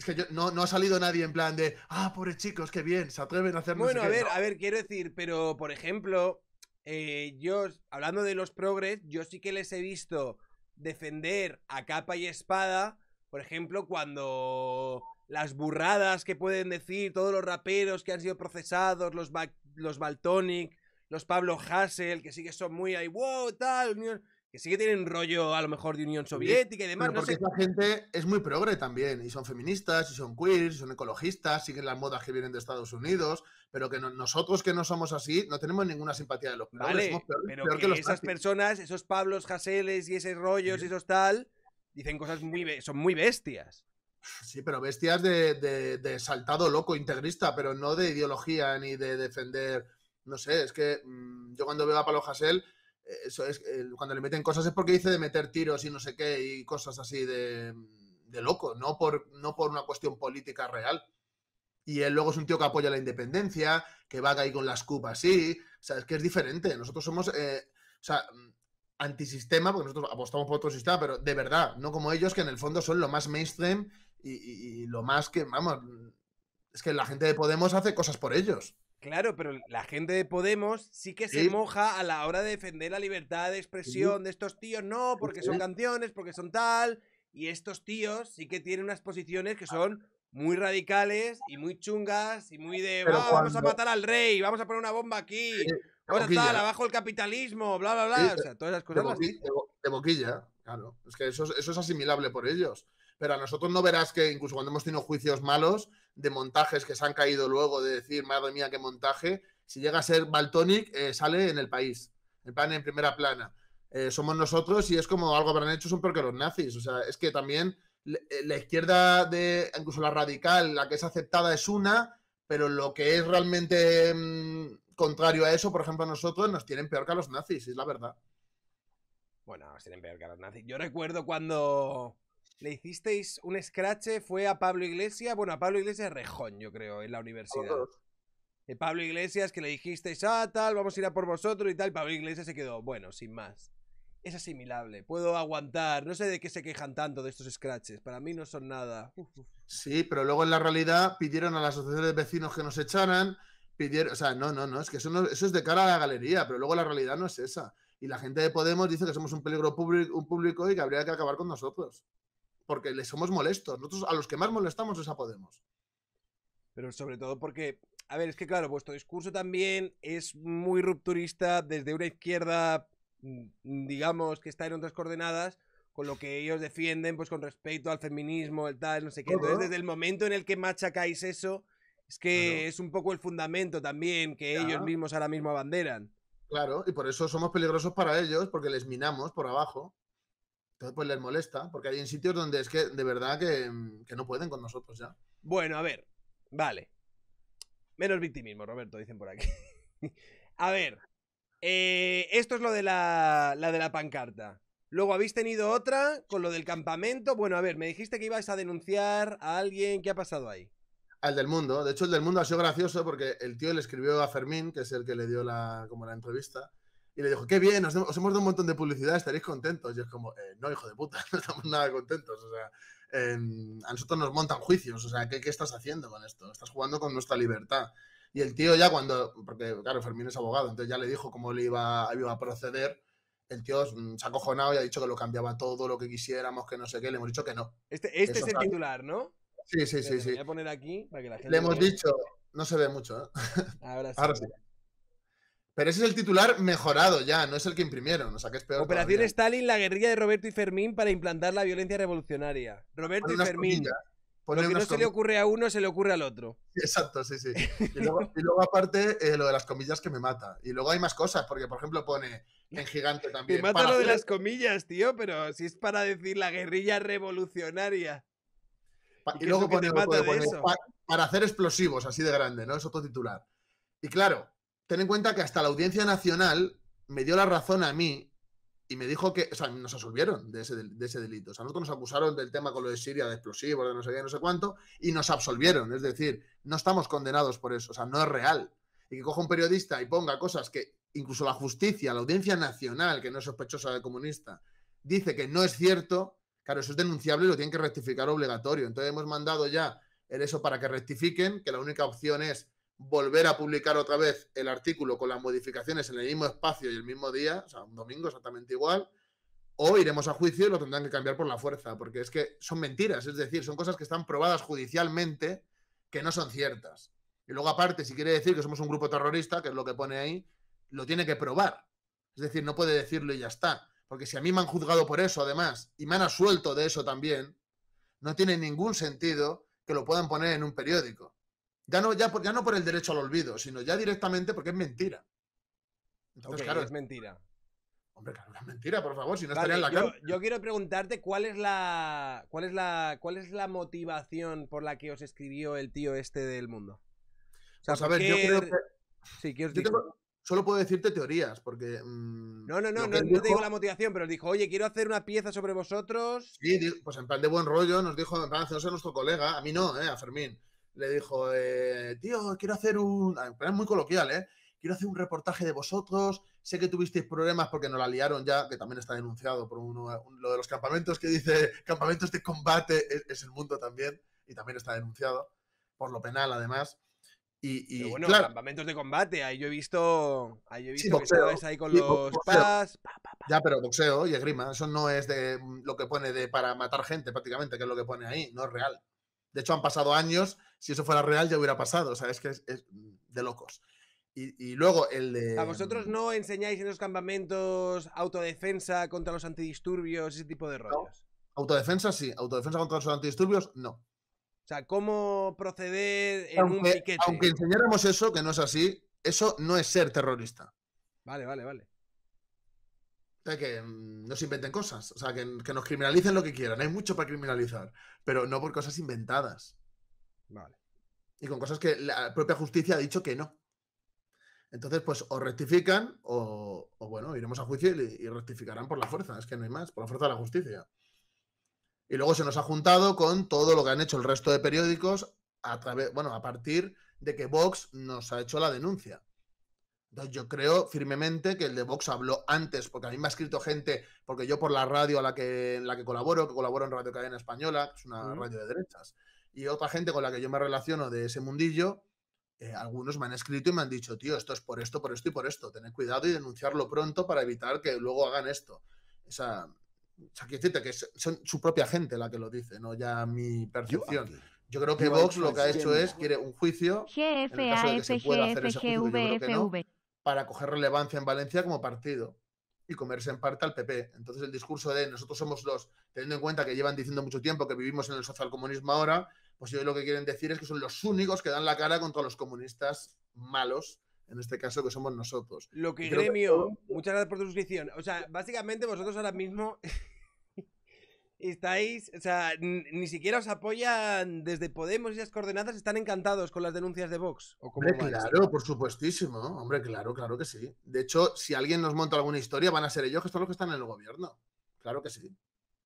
Es que no, ha salido nadie en plan de, ah, pobres chicos, qué bien, se atreven a hacer no Bueno, a ver, a ver, quiero decir, pero por ejemplo, eh, yo, hablando de los progres, yo sí que les he visto defender a capa y espada, por ejemplo, cuando las burradas que pueden decir todos los raperos que han sido procesados, los, los Baltonic, los Pablo Hassel, que sí que son muy ahí, wow, tal, que sí que tienen rollo a lo mejor de Unión Soviética y demás. Pero porque esa gente es muy progre también, y son feministas, y son queers, y son ecologistas, siguen las modas que vienen de Estados Unidos, pero que nosotros que no somos así, no tenemos ninguna simpatía de los progres, vale, pero que, esas personas, esos Pablos Haseles y esos rollos y esos tal, dicen cosas muy, son muy bestias. Sí, pero bestias de, de saltado loco integrista, pero no de ideología ni de defender, no sé, es que mm, yo cuando veo a Pablo Hasel eso es, eh, cuando le meten cosas es porque dice de meter tiros y no sé qué y cosas así de, de loco, no por, no por una cuestión política real. Y él luego es un tío que apoya la independencia, que va ahí con las cupas así. O sea, es que es diferente. Nosotros somos, eh, o sea, mm, antisistema, porque nosotros apostamos por otro sistema, pero de verdad, no como ellos, que en el fondo son lo más mainstream y, y lo más que, vamos, es que la gente de Podemos hace cosas por ellos. Claro, pero la gente de Podemos sí que se moja a la hora de defender la libertad de expresión de estos tíos, no, porque son canciones, porque son tal, y estos tíos sí que tienen unas posiciones que son muy radicales y muy chungas y muy de ah, vamos a matar al rey, vamos a poner una bomba aquí, eh, vamos a estar abajo el capitalismo, bla, bla, bla, o sea, todas esas cosas. De, boquilla, claro, es que eso, eso es asimilable por ellos pero a nosotros no verás que incluso cuando hemos tenido juicios malos de montajes que se han caído luego, de decir, madre mía, qué montaje, si llega a ser Baltonic, eh, sale en el país, en pan en primera plana. Eh, somos nosotros y es como algo habrán hecho, son peor que los nazis. O sea, es que también eh, la izquierda, de incluso la radical, la que es aceptada es una, pero lo que es realmente mm, contrario a eso, por ejemplo, a nosotros, nos tienen peor que a los nazis, es la verdad. Bueno, nos tienen peor que a los nazis. Yo recuerdo cuando le hicisteis un scratch, fue a Pablo Iglesias, bueno, a Pablo Iglesias Rejón, yo creo, en la universidad. Eh, Pablo Iglesias, que le dijisteis, ah, tal, vamos a ir a por vosotros y tal, Pablo Iglesias se quedó, bueno, sin más. Es asimilable, puedo aguantar, no sé de qué se quejan tanto de estos scratches, para mí no son nada. Sí, pero luego en la realidad pidieron a las asociaciones de vecinos que nos echaran, pidieron, o sea, no, no, no, es que eso, eso es de cara a la galería, pero luego la realidad no es esa y la gente de Podemos dice que somos un peligro público, un público y que habría que acabar con nosotros porque les somos molestos. Nosotros a los que más molestamos es a Podemos. Pero sobre todo porque, a ver, es que claro, vuestro discurso también es muy rupturista desde una izquierda, mm, digamos, que está en otras coordenadas, con lo que ellos defienden, pues con respecto al feminismo, el tal, no sé qué. Entonces, desde el momento en el que machacáis eso, es que es un poco el fundamento también que ellos mismos ahora mismo abanderan. Claro, y por eso somos peligrosos para ellos, porque les minamos por abajo. Entonces, pues les molesta, porque hay en sitios donde es que de verdad mm, que, no pueden con nosotros ya. Bueno, a ver, vale. Menos victimismo, Roberto, dicen por aquí. a ver, eh, esto es lo de la, la de la pancarta. Luego habéis tenido otra con lo del campamento. Bueno, a ver, me dijiste que ibas a denunciar a alguien. ¿Qué ha pasado ahí? Al del mundo. De hecho, el del mundo ha sido gracioso porque el tío le escribió a Fermín, que es el que le dio la, como la entrevista, y le dijo, qué bien, os, hemos dado un montón de publicidad, estaréis contentos. Y es como, eh, no, hijo de puta, no estamos nada contentos. O sea, a nosotros nos montan juicios. O sea, ¿qué, ¿qué, estás haciendo con esto? Estás jugando con nuestra libertad. Y el tío ya cuando, porque claro, Fermín es abogado, entonces ya le dijo cómo le iba, iba a proceder. El tío mm, se ha acojonado y ha dicho que lo cambiaba todo, lo que quisiéramos, que no sé qué. Le hemos dicho que no. Este, este es el titular, ¿no? Sí, sí, sí, sí. Voy a poner aquí para que la gente. Le hemos dicho, no se ve mucho, ¿eh? Ahora sí. Pero ese es el titular mejorado ya, no es el que imprimieron, o sea que es peor. Operación Stalin, la guerrilla de Roberto y Fermín para implantar la violencia revolucionaria. Roberto y Fermín. Lo que no se le ocurre a uno, se le ocurre al otro. exacto, sí, sí. Y luego, aparte, eh, lo de las comillas que me mata. Y luego hay más cosas, porque por ejemplo pone en gigante también. Me mata lo de las comillas, tío, pero si es para decir la guerrilla revolucionaria. y, luego pone, para hacer explosivos, así de grande, ¿no? Es otro titular. Y claro, ten en cuenta que hasta la Audiencia Nacional me dio la razón a mí y me dijo que, o sea, nos absolvieron de ese, delito. O sea, nosotros nos acusaron del tema con lo de Siria, de explosivos, de no sé qué, no sé cuánto, y nos absolvieron. Es decir, no estamos condenados por eso, o sea, no es real. Y que coja un periodista y ponga cosas que incluso la justicia, la Audiencia Nacional, que no es sospechosa de comunista, dice que no es cierto, claro, eso es denunciable y lo tienen que rectificar obligatorio. Entonces hemos mandado ya el eso para que rectifiquen, que la única opción es volver a publicar otra vez el artículo con las modificaciones en el mismo espacio y el mismo día, o sea, un domingo exactamente igual, o iremos a juicio y lo tendrán que cambiar por la fuerza, porque es que son mentiras, es decir, son cosas que están probadas judicialmente que no son ciertas. Y luego aparte, si quiere decir que somos un grupo terrorista, que es lo que pone ahí, lo tiene que probar. Es decir, no puede decirlo y ya está. Porque si a mí me han juzgado por eso, además, y me han asuelto de eso también, no tiene ningún sentido que lo puedan poner en un periódico. Ya no, por, no por el derecho al olvido, sino ya directamente porque es mentira. claro. Es mentira. Hombre, claro, es mentira, por favor, si no estaría en la yo, Yo quiero preguntarte cuál es la. cuál es la. cuál es la motivación por la que os escribió el tío este del mundo. O sea, pues a ver, yo creo Solo puedo decirte teorías, porque. Mm, no, no, no, no, te digo la motivación, pero dijo, oye, quiero hacer una pieza sobre vosotros. Sí, pues en plan de buen rollo, nos dijo, en plan, a nuestro colega, a mí no, eh, a Fermín le dijo, eh, tío, quiero hacer un... Ah, es muy coloquial, ¿eh? Quiero hacer un reportaje de vosotros. Sé que tuvisteis problemas porque nos la liaron ya, que también está denunciado por uno, eh, lo de los campamentos que dice campamentos de combate es, el mundo también, y también está denunciado por lo penal además. Y, bueno, claro, campamentos de combate, ahí yo he visto, ahí he visto sí, boxeo, ahí con los pas, Ya, pero boxeo y esgrima, eso no es de mm, lo que pone de para matar gente prácticamente, que es lo que pone ahí, no es real. De hecho, han pasado años si eso fuera real ya hubiera pasado, o sea, es que es, de locos. Y, luego el de... ¿A vosotros mm, no enseñáis en los campamentos autodefensa contra los antidisturbios, ese tipo de rollos? Autodefensa sí, autodefensa contra los antidisturbios no. O sea, cómo proceder en un piquete. Aunque enseñáramos eso, que no es así, eso no es ser terrorista. Vale, vale, vale. O sea, que mm, nos inventen cosas. O sea, que, que nos criminalicen lo que quieran. Hay mucho para criminalizar. Pero no por cosas inventadas. Vale. Y con cosas que la propia justicia ha dicho que no. Entonces, pues o rectifican o, bueno, iremos a juicio y, rectificarán por la fuerza. Es que no hay más, por la fuerza de la justicia. Y luego se nos ha juntado con todo lo que han hecho el resto de periódicos a través, bueno, a partir de que Vox nos ha hecho la denuncia. Entonces yo creo firmemente que el de Vox habló antes, porque a mí me ha escrito gente, porque yo por la radio a la que, en la que colaboro, que colaboro en Radio Cadena Española, es una radio de derechas, y otra gente con la que yo me relaciono de ese mundillo, eh, algunos me han escrito y me han dicho, tío, esto es por esto, por esto y por esto, tener cuidado y denunciarlo pronto para evitar que luego hagan esto. o sea, que son su propia gente la que lo dice, no ya mi percepción. Yo, creo que Vox lo que ha hecho es quiere un juicio para coger relevancia en Valencia como partido y comerse en parte al PP. Entonces el discurso de nosotros somos los, teniendo en cuenta que llevan diciendo mucho tiempo que vivimos en el socialcomunismo ahora, pues yo lo que quieren decir es que son los únicos que dan la cara contra los comunistas malos, en este caso que somos nosotros. Lo que gremio, muchas gracias por tu suscripción. O sea, básicamente vosotros ahora mismo estáis, o sea, ni siquiera os apoyan desde Podemos y las coordenadas están encantados con las denuncias de Vox. ¿o claro, por supuestísimo, hombre, claro, claro que sí. De hecho, si alguien nos monta alguna historia, van a ser ellos que son los que están en el gobierno. Claro que sí.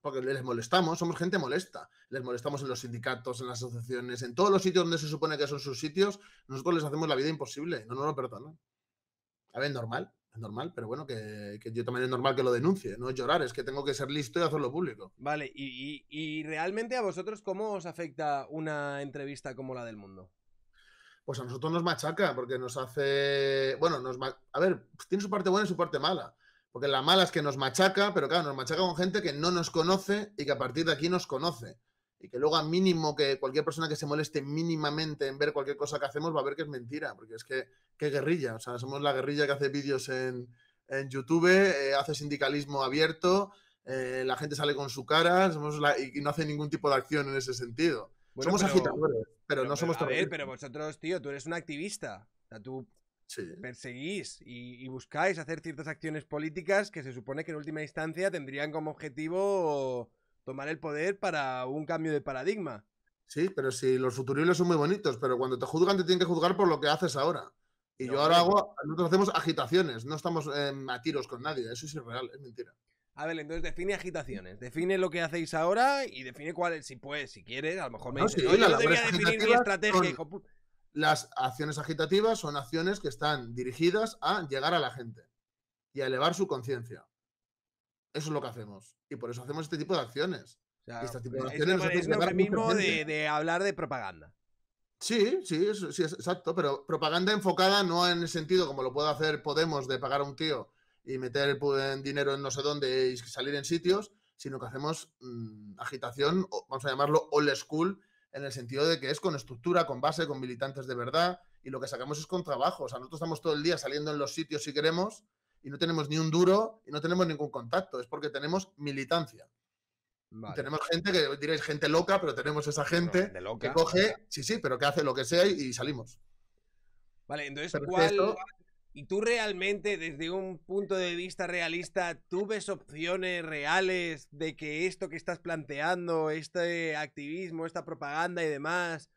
Porque les molestamos, somos gente molesta. Les molestamos en los sindicatos, en las asociaciones, en todos los sitios donde se supone que son sus sitios. Nosotros les hacemos la vida imposible, no nos lo perdonan. A ver, normal. Es normal, pero bueno, que, yo también es normal que lo denuncie, no es llorar, es que tengo que ser listo y hacerlo público. Vale, y, realmente a vosotros, ¿cómo os afecta una entrevista como la del mundo? Pues a nosotros nos machaca, porque nos hace. Bueno, nos a ver, tiene su parte buena y su parte mala. Porque la mala es que nos machaca, pero claro, nos machaca con gente que no nos conoce y que a partir de aquí nos conoce y que luego a mínimo que cualquier persona que se moleste mínimamente en ver cualquier cosa que hacemos va a ver que es mentira, porque es que, qué guerrilla, o sea, somos la guerrilla que hace vídeos en, YouTube, eh, hace sindicalismo abierto, eh, la gente sale con su cara somos y, no hace ningún tipo de acción en ese sentido. somos agitadores, pero, no somos... A ver, pero vosotros, tío, tú eres un activista, o sea, tú perseguís y, buscáis hacer ciertas acciones políticas que se supone que en última instancia tendrían como objetivo tomar el poder para un cambio de paradigma. Sí, pero si los futuros son muy bonitos, pero cuando te juzgan te tienen que juzgar por lo que haces ahora. Y yo ahora hago, nosotros hacemos agitaciones, no estamos em, a tiros con nadie, eso es irreal, es mentira. A ver, entonces define agitaciones, define lo que hacéis ahora y define cuál es, si puedes, si quieres, a lo mejor me no, dice, sí, definir mi estrategia, Las acciones agitativas son acciones que están dirigidas a llegar a la gente y a elevar su conciencia. Eso es lo que hacemos. Y por eso hacemos este tipo de acciones. este tipo de acciones es lo mismo de, hablar de propaganda. Sí, sí, exacto. Pero propaganda enfocada no en el sentido como lo puede hacer Podemos de pagar a un tío y meter dinero en no sé dónde y salir en sitios, sino que hacemos mm, agitación, vamos a llamarlo old school, en el sentido de que es con estructura, con base, con militantes de verdad, y lo que sacamos es con trabajo. O sea, nosotros estamos todo el día saliendo en los sitios si queremos y no tenemos ni un duro y no tenemos ningún contacto, es porque tenemos militancia. Tenemos gente que diréis gente loca, pero tenemos esa gente que coge, sí, sí, pero que hace lo que sea y, salimos. Vale, entonces, ¿cuál, ¿y tú realmente, desde un punto de vista realista, tú ves opciones reales de que esto que estás planteando, este activismo, esta propaganda y demás,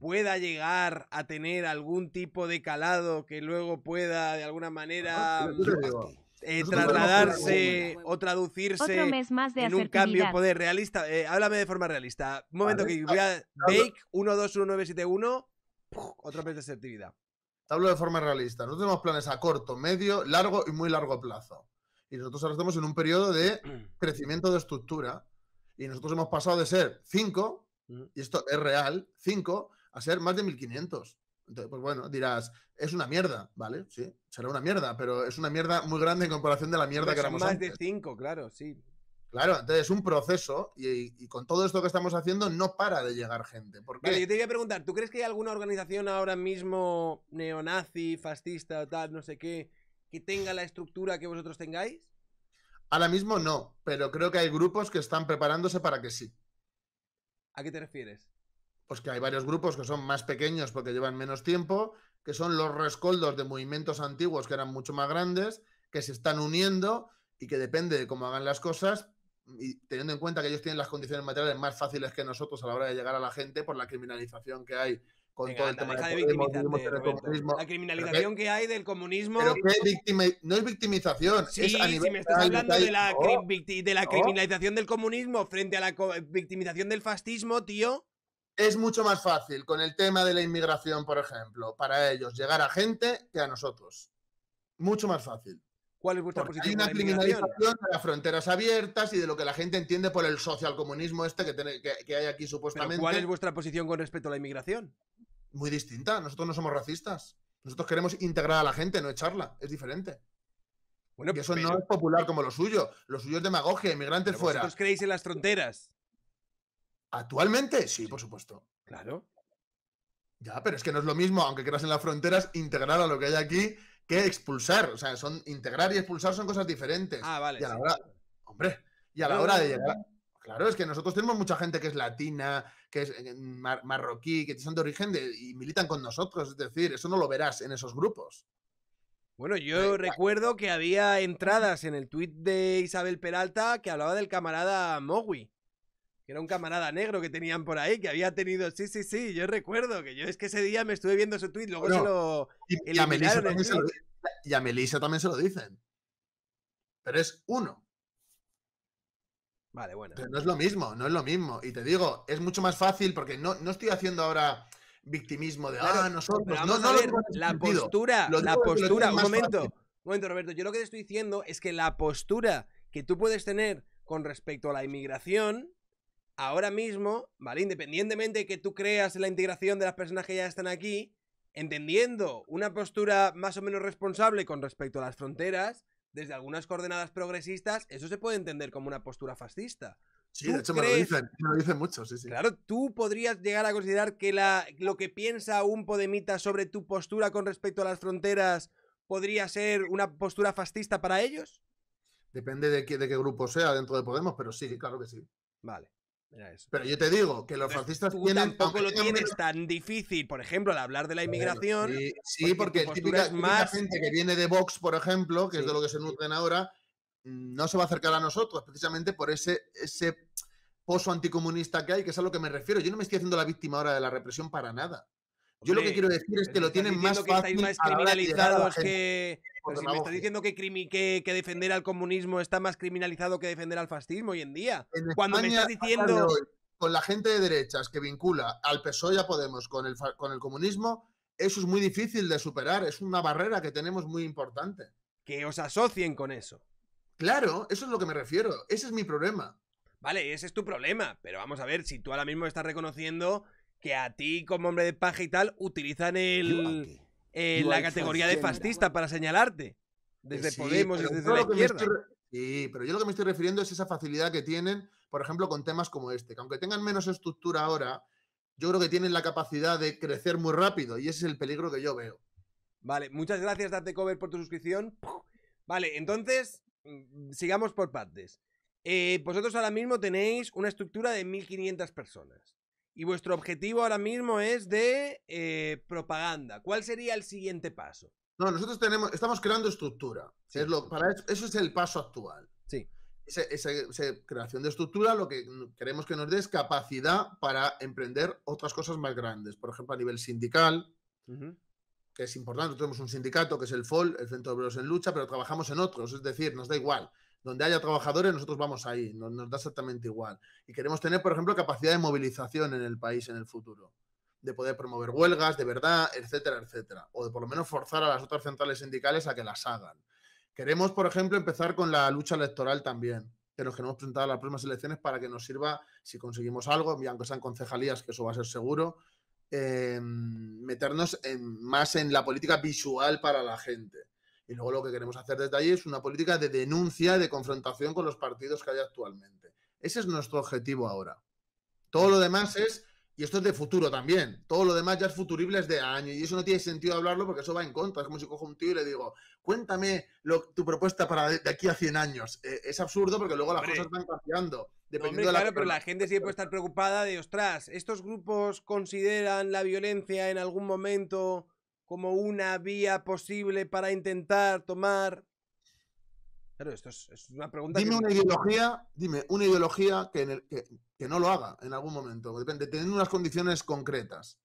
pueda llegar a tener algún tipo de calado que luego pueda de alguna manera eh, trasladarse o traducirse más de en un cambio de poder realista. Eh, háblame de forma realista. Un momento que voy a... Ah, bake 121971. otra mes de asertividad. Te hablo de forma realista. Nosotros tenemos planes a corto, medio, largo y muy largo plazo. Y nosotros ahora estamos en un periodo de crecimiento de estructura. Y nosotros hemos pasado de ser 5, mm. y esto es real, 5, a ser más de 1500. Entonces, pues bueno, dirás, es una mierda, ¿vale? Sí, será una mierda, pero es una mierda muy grande en comparación de la mierda que éramos más de 5, claro, sí. Claro, entonces es un proceso y, con todo esto que estamos haciendo no para de llegar gente. porque Vale, yo te iba a preguntar, ¿tú crees que hay alguna organización ahora mismo neonazi, fascista, o tal, no sé qué, que tenga la estructura que vosotros tengáis? Ahora mismo no, pero creo que hay grupos que están preparándose para que sí. ¿A qué te refieres? pues que hay varios grupos que son más pequeños porque llevan menos tiempo, que son los rescoldos de movimientos antiguos que eran mucho más grandes, que se están uniendo y que depende de cómo hagan las cosas, y teniendo en cuenta que ellos tienen las condiciones materiales más fáciles que nosotros a la hora de llegar a la gente por la criminalización que hay con todo el tema de La criminalización que, hay del comunismo. Pero no es victimización. Sí, a si me estás hablando de la, ¿Oh? ¿Oh? criminalización del comunismo frente a la victimización del fascismo, tío es mucho más fácil con el tema de la inmigración, por ejemplo, para ellos llegar a gente que a nosotros. Mucho más fácil. ¿Cuál es vuestra posición? Hay una criminalización de las fronteras abiertas y de lo que la gente entiende por el socialcomunismo este que, que, hay aquí supuestamente. ¿Cuál es vuestra posición con respecto a la inmigración? Muy distinta. Nosotros no somos racistas. Nosotros queremos integrar a la gente, no echarla. Es diferente. Bueno, y eso no es popular como lo suyo. Lo suyo es demagogia, inmigrantes fuera. ¿Vosotros creéis en las fronteras? ¿Actualmente? Sí, por supuesto. Claro. Ya, pero es que no es lo mismo, aunque creas en las fronteras, integrar a lo que hay aquí que expulsar. O sea, son integrar y expulsar son cosas diferentes. Ah, vale. Y a la hora, hombre, y a la hora de llegar. Claro, es que nosotros tenemos mucha gente que es latina, que es eh, marroquí, que son de origen y militan con nosotros. Es decir, eso no lo verás en esos grupos. Bueno, yo recuerdo que había entradas en el tuit de Isabel Peralta que hablaba del camarada Mowi era un camarada negro que tenían por ahí, que había tenido. Sí, sí, sí, yo recuerdo que yo es que ese día me estuve viendo ese tweet, luego se lo. Y, a Melissa también se lo, dicen. Pero es uno. Vale, bueno. Pero no es lo mismo, no es lo mismo. Y te digo, es mucho más fácil porque no, no estoy haciendo ahora victimismo de ahora ah, nosotros. no, no la postura, la postura, un momento, un momento, Roberto. Yo lo que te estoy diciendo es que la postura que tú puedes tener con respecto a la inmigración ahora mismo, ¿vale? Independientemente de que tú creas en la integración de las personas que ya están aquí, entendiendo una postura más o menos responsable con respecto a las fronteras, desde algunas coordenadas progresistas, eso se puede entender como una postura fascista. Sí, de hecho me, lo dicen, me lo dicen mucho, Claro, tú podrías llegar a considerar que la, lo que piensa un podemita sobre tu postura con respecto a las fronteras podría ser una postura fascista para ellos? Depende de de qué grupo sea dentro de Podemos, pero sí, claro que sí. Vale. Pero yo te digo que los fascistas tienen. Tampoco lo tienes tan difícil, por ejemplo, al hablar de la inmigración. sí, pues, porque, más... gente que viene de Vox, por ejemplo, que es de lo que se nutren ahora, mm, no se va a acercar a nosotros, precisamente por ese, ese pozo anticomunista que hay, que es a lo que me refiero. Yo no me estoy haciendo la víctima ahora de la represión para nada. Yo lo que quiero decir es que lo tienen más que fácil. más criminalizados que. si me está diciendo que, que, defender al comunismo está más criminalizado que defender al fascismo hoy en día. Cuando me estás diciendo. con la gente de derechas que vincula al PSOE y a Podemos con el, con el comunismo, eso es muy difícil de superar. Es una barrera que tenemos muy importante. Que os asocien con eso. Claro, eso es lo que me refiero. Ese es mi problema. Vale, ese es tu problema. Pero vamos a ver, si tú ahora mismo estás reconociendo que a ti como hombre de paja y tal utilizan el, eh, la categoría de fascista para señalarte. Desde Podemos, desde la izquierda. sí, pero yo lo que me estoy refiriendo es esa facilidad que tienen, por ejemplo, con temas como este, que aunque tengan menos estructura ahora, yo creo que tienen la capacidad de crecer muy rápido y ese es el peligro que yo veo. Vale, muchas gracias, Date Cover, por tu suscripción. Vale, entonces, mm, sigamos por partes. Eh, vosotros ahora mismo tenéis una estructura de 1.500 personas. Y vuestro objetivo ahora mismo es de eh, propaganda. ¿Cuál sería el siguiente paso? No, nosotros tenemos, estamos creando estructura. Es lo, para eso, es el paso actual. Sí. Esa, creación de estructura lo que queremos que nos dé es capacidad para emprender otras cosas más grandes. Por ejemplo, a nivel sindical, que es importante, tenemos un sindicato que es el FOL, el Centro de Obreros en Lucha, pero trabajamos en otros, es decir, nos da igual donde haya trabajadores, nosotros vamos ahí, nos, da exactamente igual. Y queremos tener, por ejemplo, capacidad de movilización en el país en el futuro, de poder promover huelgas de verdad, etcétera, etcétera, o de por lo menos forzar a las otras centrales sindicales a que las hagan. Queremos, por ejemplo, empezar con la lucha electoral también, que nos queremos presentar las próximas elecciones para que nos sirva, si conseguimos algo, y aunque sean concejalías, que eso va a ser seguro, eh, meternos en, más en la política visual para la gente. Y luego lo que queremos hacer desde allí es una política de denuncia de confrontación con los partidos que hay actualmente. Ese es nuestro objetivo ahora. Todo lo demás es, y esto es de futuro también, todo lo demás ya es futurible es de año y eso no tiene sentido hablarlo porque eso va en contra. Es como si cojo un tío y le digo, cuéntame tu propuesta para de, aquí a 100 años. Eh, es absurdo porque luego las cosas van cambiando. pero la gente siempre puede estar preocupada de, ostras, ¿estos grupos consideran la violencia en algún momento como una vía posible para intentar tomar. Claro, esto es, una pregunta. Dime una ideología, dime una ideología que, en el, que, no lo haga en algún momento. Depende, teniendo unas condiciones concretas.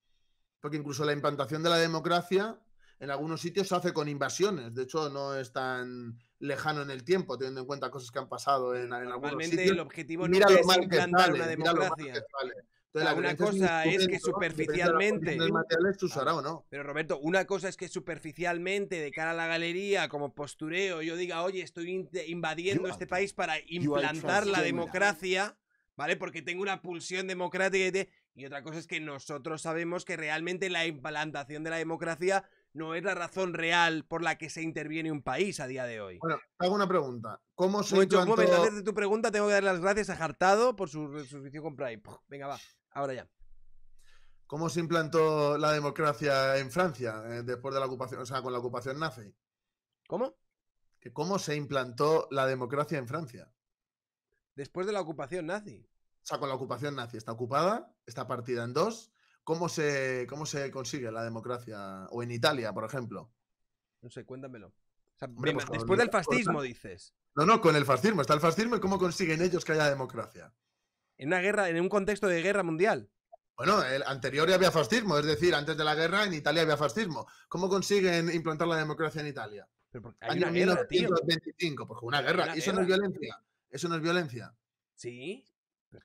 Porque incluso la implantación de la democracia en algunos sitios se hace con invasiones. De hecho, no es tan lejano en el tiempo, teniendo en cuenta cosas que han pasado en, algunos sitios. el objetivo no es implantar una democracia una cosa es, que superficialmente. no. Pero Roberto, una cosa es que superficialmente, de cara a la galería, como postureo, yo diga, oye, estoy invadiendo este país para implantar la democracia, ¿vale? Porque tengo una pulsión democrática y, otra cosa es que nosotros sabemos que realmente la implantación de la democracia no es la razón real por la que se interviene un país a día de hoy. Bueno, hago una pregunta. ¿Cómo se Un momento, de tu pregunta tengo que dar las gracias a Hartado por su con Venga, va. Ahora ya. ¿Cómo se implantó la democracia en Francia eh, después de la ocupación, o sea, con la ocupación nazi? ¿Cómo? Que ¿Cómo se implantó la democracia en Francia? Después de la ocupación nazi. O sea, con la ocupación nazi está ocupada, está partida en dos. ¿Cómo se, cómo se consigue la democracia? O en Italia, por ejemplo. No sé, cuéntamelo. Pues después del fascismo, dices. No, no, con el fascismo. Está el fascismo y cómo consiguen ellos que haya democracia en una guerra, en un contexto de guerra mundial. Bueno, el anterior había fascismo, es decir, antes de la guerra en Italia había fascismo. ¿Cómo consiguen implantar la democracia en Italia? Año 1925, porque una guerra. Pues ¿Eso no es violencia? ¿Eso no es violencia? Sí,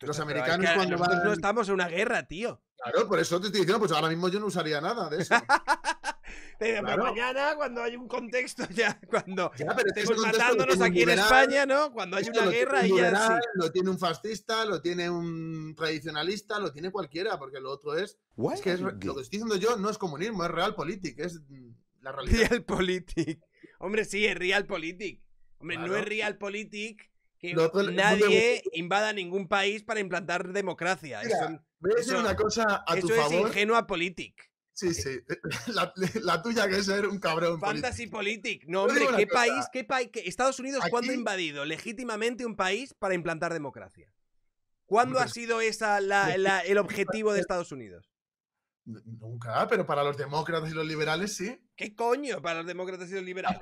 los americanos cuando van... no estamos en una guerra, tío. Claro, por eso te estoy diciendo, pues ahora mismo yo no usaría nada de eso. pero mañana, cuando hay un contexto ya, cuando pero estemos matándonos aquí en España, ¿no? Cuando hay una guerra y ya sí. Lo tiene un fascista, lo tiene un tradicionalista, lo tiene cualquiera, porque lo otro es... es lo que estoy diciendo yo no es comunismo, es realpolitik, es mm, la realidad. Realpolitik. Hombre, sí, es realpolitik. Hombre, no es realpolitik que nadie invada ningún país para implantar democracia. eso, voy a una cosa a eso es ingenua politic. Sí, sí. La, tuya que es ser un cabrón. Fantasy politic. No, hombre, ¿qué país, qué país? ¿Estados Unidos cuándo ha invadido legítimamente un país para implantar democracia? ¿Cuándo ha pues sido esa el objetivo de Estados Unidos? Nunca, pero para los demócratas y los liberales sí. ¿Qué coño para los demócratas y los liberales?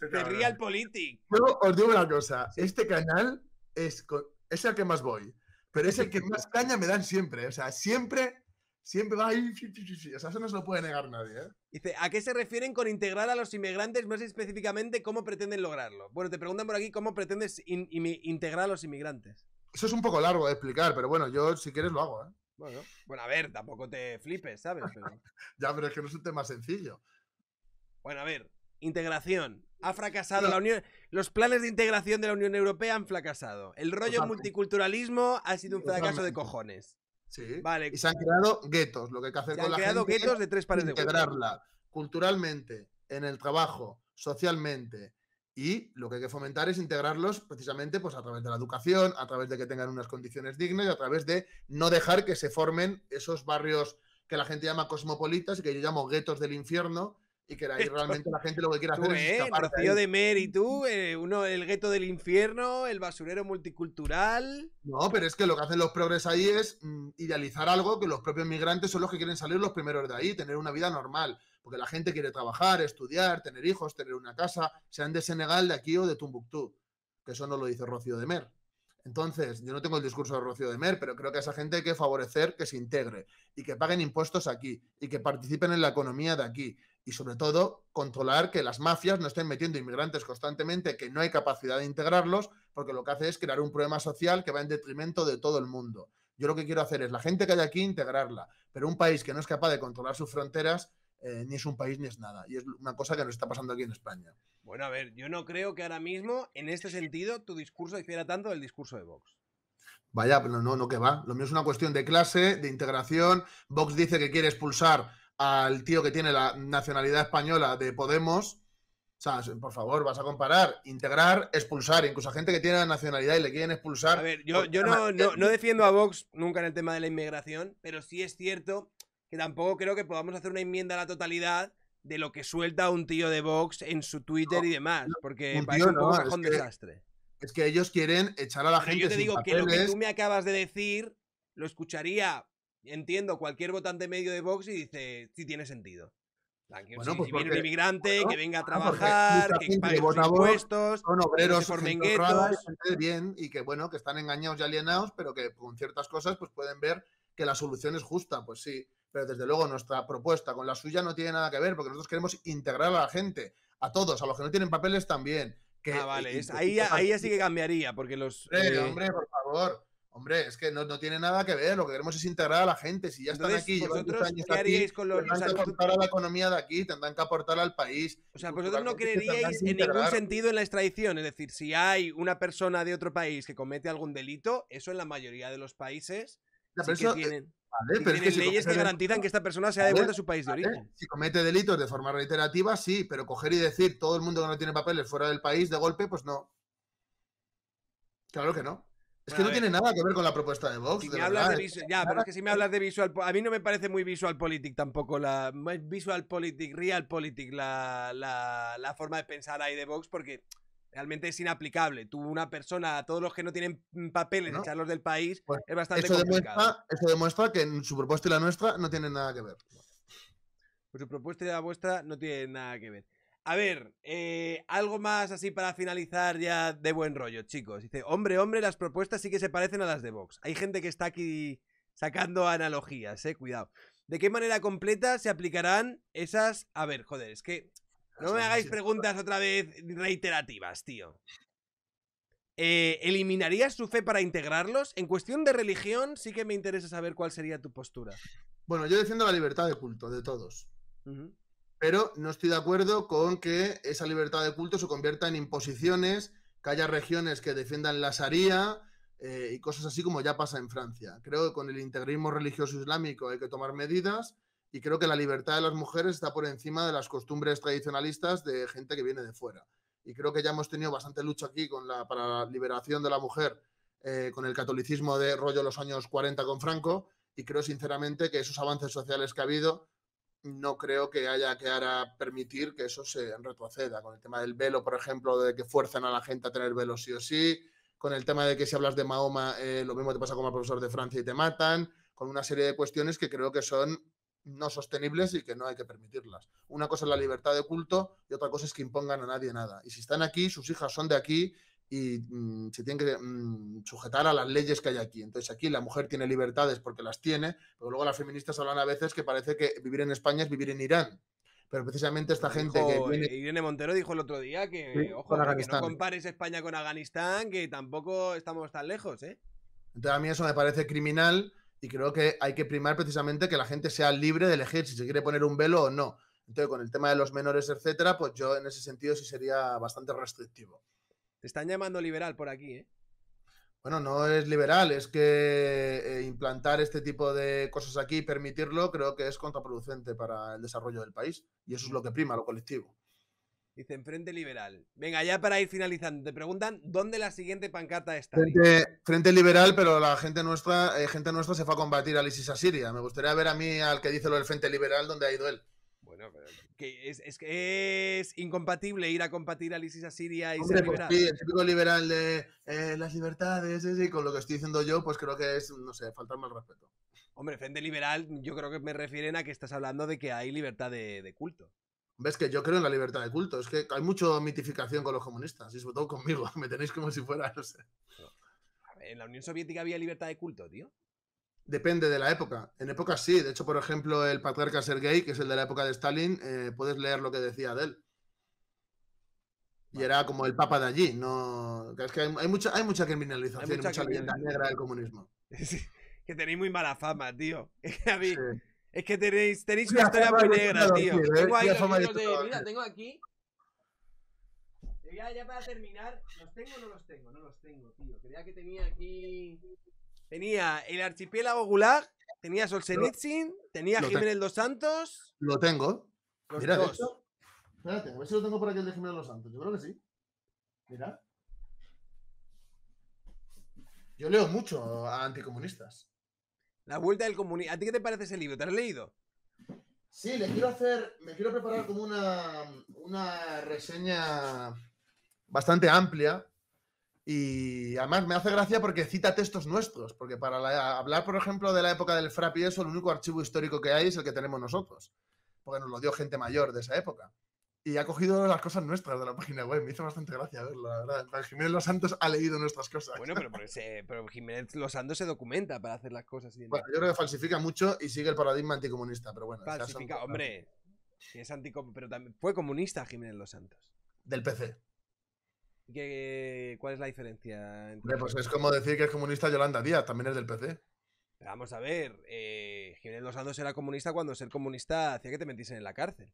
De Realpolitik. Luego os digo una cosa, este canal es, es el que más voy, pero es el que más caña me dan siempre. O sea, siempre, siempre va ahí. O sea, eso no se lo puede negar nadie. ¿eh? Dice, ¿a qué se refieren con integrar a los inmigrantes? Más específicamente, ¿cómo pretenden lograrlo? Bueno, te preguntan por aquí, ¿cómo pretendes integrar a los inmigrantes? Eso es un poco largo de explicar, pero bueno, yo si quieres lo hago. ¿eh? Bueno, bueno, a ver, tampoco te flipes, ¿sabes? ya, pero es que no es un tema sencillo. Bueno, a ver, integración. Ha fracasado la Unión. Los planes de integración de la Unión Europea han fracasado. El rollo multiculturalismo ha sido un fracaso de cojones. Sí. Vale. Y se han creado guetos. Lo que hay que hacer se han creado guetos de tres pares de Integrarla culturalmente, en el trabajo, socialmente, y lo que hay que fomentar es integrarlos precisamente pues, a través de la educación, a través de que tengan unas condiciones dignas y a través de no dejar que se formen esos barrios que la gente llama cosmopolitas y que yo llamo guetos del infierno, y que ahí realmente la gente lo que quiere hacer es eh, de Mer y tú, eh, uno el gueto del infierno, el basurero multicultural. No, pero es que lo que hacen los progres ahí es mm, idealizar algo que los propios migrantes son los que quieren salir los primeros de ahí, tener una vida normal porque la gente quiere trabajar, estudiar, tener hijos, tener una casa, sean de Senegal, de aquí o de Tumbuctú, que eso no lo dice Rocío de Mer. Entonces, yo no tengo el discurso de Rocío de Mer, pero creo que a esa gente hay que favorecer que se integre y que paguen impuestos aquí y que participen en la economía de aquí y sobre todo controlar que las mafias no estén metiendo inmigrantes constantemente, que no hay capacidad de integrarlos, porque lo que hace es crear un problema social que va en detrimento de todo el mundo. Yo lo que quiero hacer es la gente que hay aquí integrarla, pero un país que no es capaz de controlar sus fronteras eh, ni es un país ni es nada. Y es una cosa que nos está pasando aquí en España. Bueno, a ver, yo no creo que ahora mismo, en este sentido, tu discurso hiciera tanto del discurso de Vox. Vaya, pero no, no que va. Lo mío es una cuestión de clase, de integración. Vox dice que quiere expulsar al tío que tiene la nacionalidad española de Podemos. O sea, por favor, vas a comparar, integrar, expulsar, incluso a gente que tiene la nacionalidad y le quieren expulsar. A ver, yo, yo no, defiendo a Vox nunca en el tema de la inmigración, pero sí es cierto que tampoco creo que podamos hacer una enmienda a la totalidad de lo que suelta un tío de Vox en su Twitter y demás, porque parece un es desastre. Es que ellos quieren echar a la gente. Yo te digo que lo que tú me acabas de decir lo escucharía, entiendo, cualquier votante medio de Vox y dice, sí tiene sentido. Que pues si, viene un inmigrante, que venga a ah, trabajar, que pague sus impuestos, son obreros formenguetos. Bien, y que bueno, que están engañados y alienados, pero que con ciertas cosas pues pueden ver que la solución es justa. Pues sí, pero desde luego nuestra propuesta con la suya no tiene nada que ver, porque nosotros queremos integrar a la gente, a todos, a los que no tienen papeles también. Que, ah, e vale, ahí, ahí sí que cambiaría, porque los... Hombre, eh, hombre por favor. Hombre, es que no, no, tiene nada que ver. Lo que queremos es integrar a la gente. Si ya están aquí, llevan años con los, tendrán que aportar a la economía de aquí, tendrán que aportar al país. O sea, pues vosotros no creeríais en ningún sentido en la extradición. Es decir, si hay una persona de otro país que comete algún delito, eso en la mayoría de los países... Vale, que leyes que garantizan que esta persona sea de vuelta a su país de origen. Si comete delitos de forma reiterativa, sí, pero coger y decir todo el mundo que no tiene papeles fuera del país de golpe, pues no. Claro que no. Es que no tiene nada que ver con la propuesta de Vox. ya, pero es que si me hablas de Visual A mí no me parece muy Visual Politic tampoco la. Visual Politic, Real Politic, la, la forma de pensar ahí de Vox, porque realmente es inaplicable. Tú, una persona, a todos los que no tienen mm, papeles, echarlos del país, pues, es bastante eso complicado. Demuestra, eso demuestra que su propuesta y la nuestra no tienen nada que ver. Pues su propuesta y la vuestra no tienen nada que ver. A ver, eh, algo más así para finalizar ya de buen rollo, chicos. Dice, hombre, hombre, las propuestas sí que se parecen a las de Vox. Hay gente que está aquí sacando analogías, eh, cuidado. ¿De qué manera completa se aplicarán esas? A ver, joder, es que no me hagáis preguntas otra vez reiterativas, tío. Eh, ¿Eliminarías su fe para integrarlos? En cuestión de religión, sí que me interesa saber cuál sería tu postura. Bueno, yo defiendo la libertad de culto de todos. Pero no estoy de acuerdo con que esa libertad de culto se convierta en imposiciones, que haya regiones que defiendan la Sharia eh, y cosas así como ya pasa en Francia. Creo que con el integrismo religioso islámico hay que tomar medidas y creo que la libertad de las mujeres está por encima de las costumbres tradicionalistas de gente que viene de fuera. Y creo que ya hemos tenido bastante lucha aquí con la, para la liberación de la mujer eh, con el catolicismo de rollo los años 40 con Franco y creo sinceramente que esos avances sociales que ha habido no creo que haya que ahora permitir que eso se retroceda. Con el tema del velo, por ejemplo, de que fuerzan a la gente a tener velo sí o sí, con el tema de que si hablas de Mahoma eh, lo mismo te pasa como profesor de Francia y te matan, con una serie de cuestiones que creo que son no sostenibles y que no hay que permitirlas. Una cosa es la libertad de culto y otra cosa es que impongan a nadie nada. Y si están aquí, sus hijas son de aquí y mm, se tienen que mm, sujetar a las leyes que hay aquí. Entonces aquí la mujer tiene libertades porque las tiene, pero luego las feministas hablan a veces que parece que vivir en España es vivir en Irán. Pero precisamente esta gente que... Viene... Irene Montero dijo el otro día que, ojo, no compares España con Afganistán, que tampoco estamos tan lejos, ¿eh? Entonces a mí eso me parece criminal y creo que hay que primar precisamente que la gente sea libre de elegir si se quiere poner un velo o no. Entonces, con el tema de los menores, etcétera, pues yo en ese sentido sí sería bastante restrictivo. Te están llamando liberal por aquí, ¿eh? Bueno, no es liberal, es que eh, implantar este tipo de cosas aquí y permitirlo creo que es contraproducente para el desarrollo del país. Y eso es lo que prima, lo colectivo. Dicen Frente Liberal. Venga, ya para ir finalizando, te preguntan dónde la siguiente pancarta está. Frente, frente Liberal, pero la gente nuestra, eh, gente nuestra se fue a combatir al ISIS a Siria. Me gustaría ver a mí al que dice lo del Frente Liberal, dónde ha ido él. Bueno, pero que es, es, es, incompatible ir a combatir al ISIS a Siria y Hombre, ser pues liberal. sí, el típico liberal de eh, las libertades, y sí, con lo que estoy diciendo yo, pues creo que es, no sé, faltar más respeto. Hombre, frente liberal, yo creo que me refieren a que estás hablando de que hay libertad de culto. Ves que yo creo en la libertad de culto. Es que hay mucha mitificación con los comunistas y sobre todo conmigo. Me tenéis como si fuera, no sé. ¿En la Unión Soviética había libertad de culto, tío? Depende de la época. En épocas sí. De hecho, por ejemplo, el patriarca Sergei, que es el de la época de Stalin, eh, puedes leer lo que decía de él. Y era como el papa de allí. No... Es que hay, mucha, hay mucha criminalización hay mucha, y negra del comunismo. que tenéis muy mala fama, tío. Es que es que tenéis, una historia muy negra, tío. Tengo ahí de. Mira, tengo aquí. Ya, para terminar, ¿los tengo o no los tengo? No los tengo, tío. Creía que tenía aquí. Tenía el archipiélago Gulag, tenía Solzhenitsyn, tenía Jiménez dos Santos. Lo tengo. Los Mira, dos. a ver si lo tengo por aquí el de Jiménez Los Santos. Yo creo que sí. Mira. Yo leo mucho a anticomunistas. La vuelta del comunismo. ¿A ti qué te parece ese libro? ¿Te has leído? Sí, le quiero hacer, me quiero preparar como una, una reseña bastante amplia y además me hace gracia porque cita textos nuestros, porque para hablar, por ejemplo, de la época del Frap eso, el único archivo histórico que hay es el que tenemos nosotros, porque nos lo dio gente mayor de esa época y ha cogido las cosas nuestras de la página web. Me hizo bastante gracia verlo, la verdad. Jiménez Los Santos ha leído nuestras cosas. Bueno, pero, Jiménez Los Santos se documenta para hacer las cosas. Y bueno, yo creo que falsifica mucho y sigue el paradigma anticomunista, pero bueno. Falsifica, hombre. es pero también fue comunista Jiménez Los Santos. Del PC. ¿Qué, ¿Cuál es la diferencia? Entre... Pues es como decir que es comunista Yolanda Díaz, también es del PC. vamos a ver, eh, Jiménez Los Santos era comunista cuando ser comunista hacía que te metiesen en la cárcel.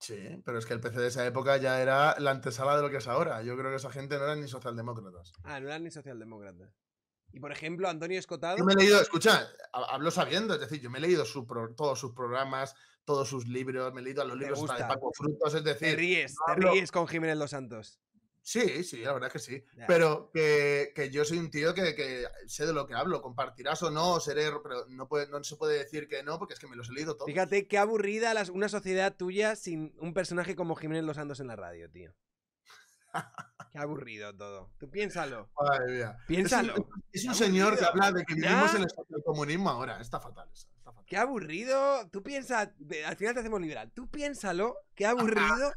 Sí, pero es que el PC de esa época ya era la antesala de lo que es ahora. Yo creo que esa gente no eran ni socialdemócratas. Ah, no eran ni socialdemócratas. Y por ejemplo, Antonio Escotado. Yo me he leído, escucha, hablo sabiendo, es decir, yo me he leído todos sus programas, todos sus libros, me he leído a los libros de Paco Frutos, es decir. Te ríes, te ríes con Jiménez Los Santos. Sí, sí, la verdad que sí. Pero que, yo soy un tío que, que, sé de lo que hablo. Compartirás o no, seré, pero no, puede, no se puede decir que no, porque es que me los he leído todo. Fíjate qué aburrida una sociedad tuya sin un personaje como Jiménez Los en la radio, tío. Qué aburrido todo. Tú piénsalo. Piénsalo. Es un, señor que habla de que vivimos en el comunismo ahora. Está fatal eso. Qué aburrido. Tú piensas. Al final te hacemos liberal. Tú piénsalo. Qué aburrido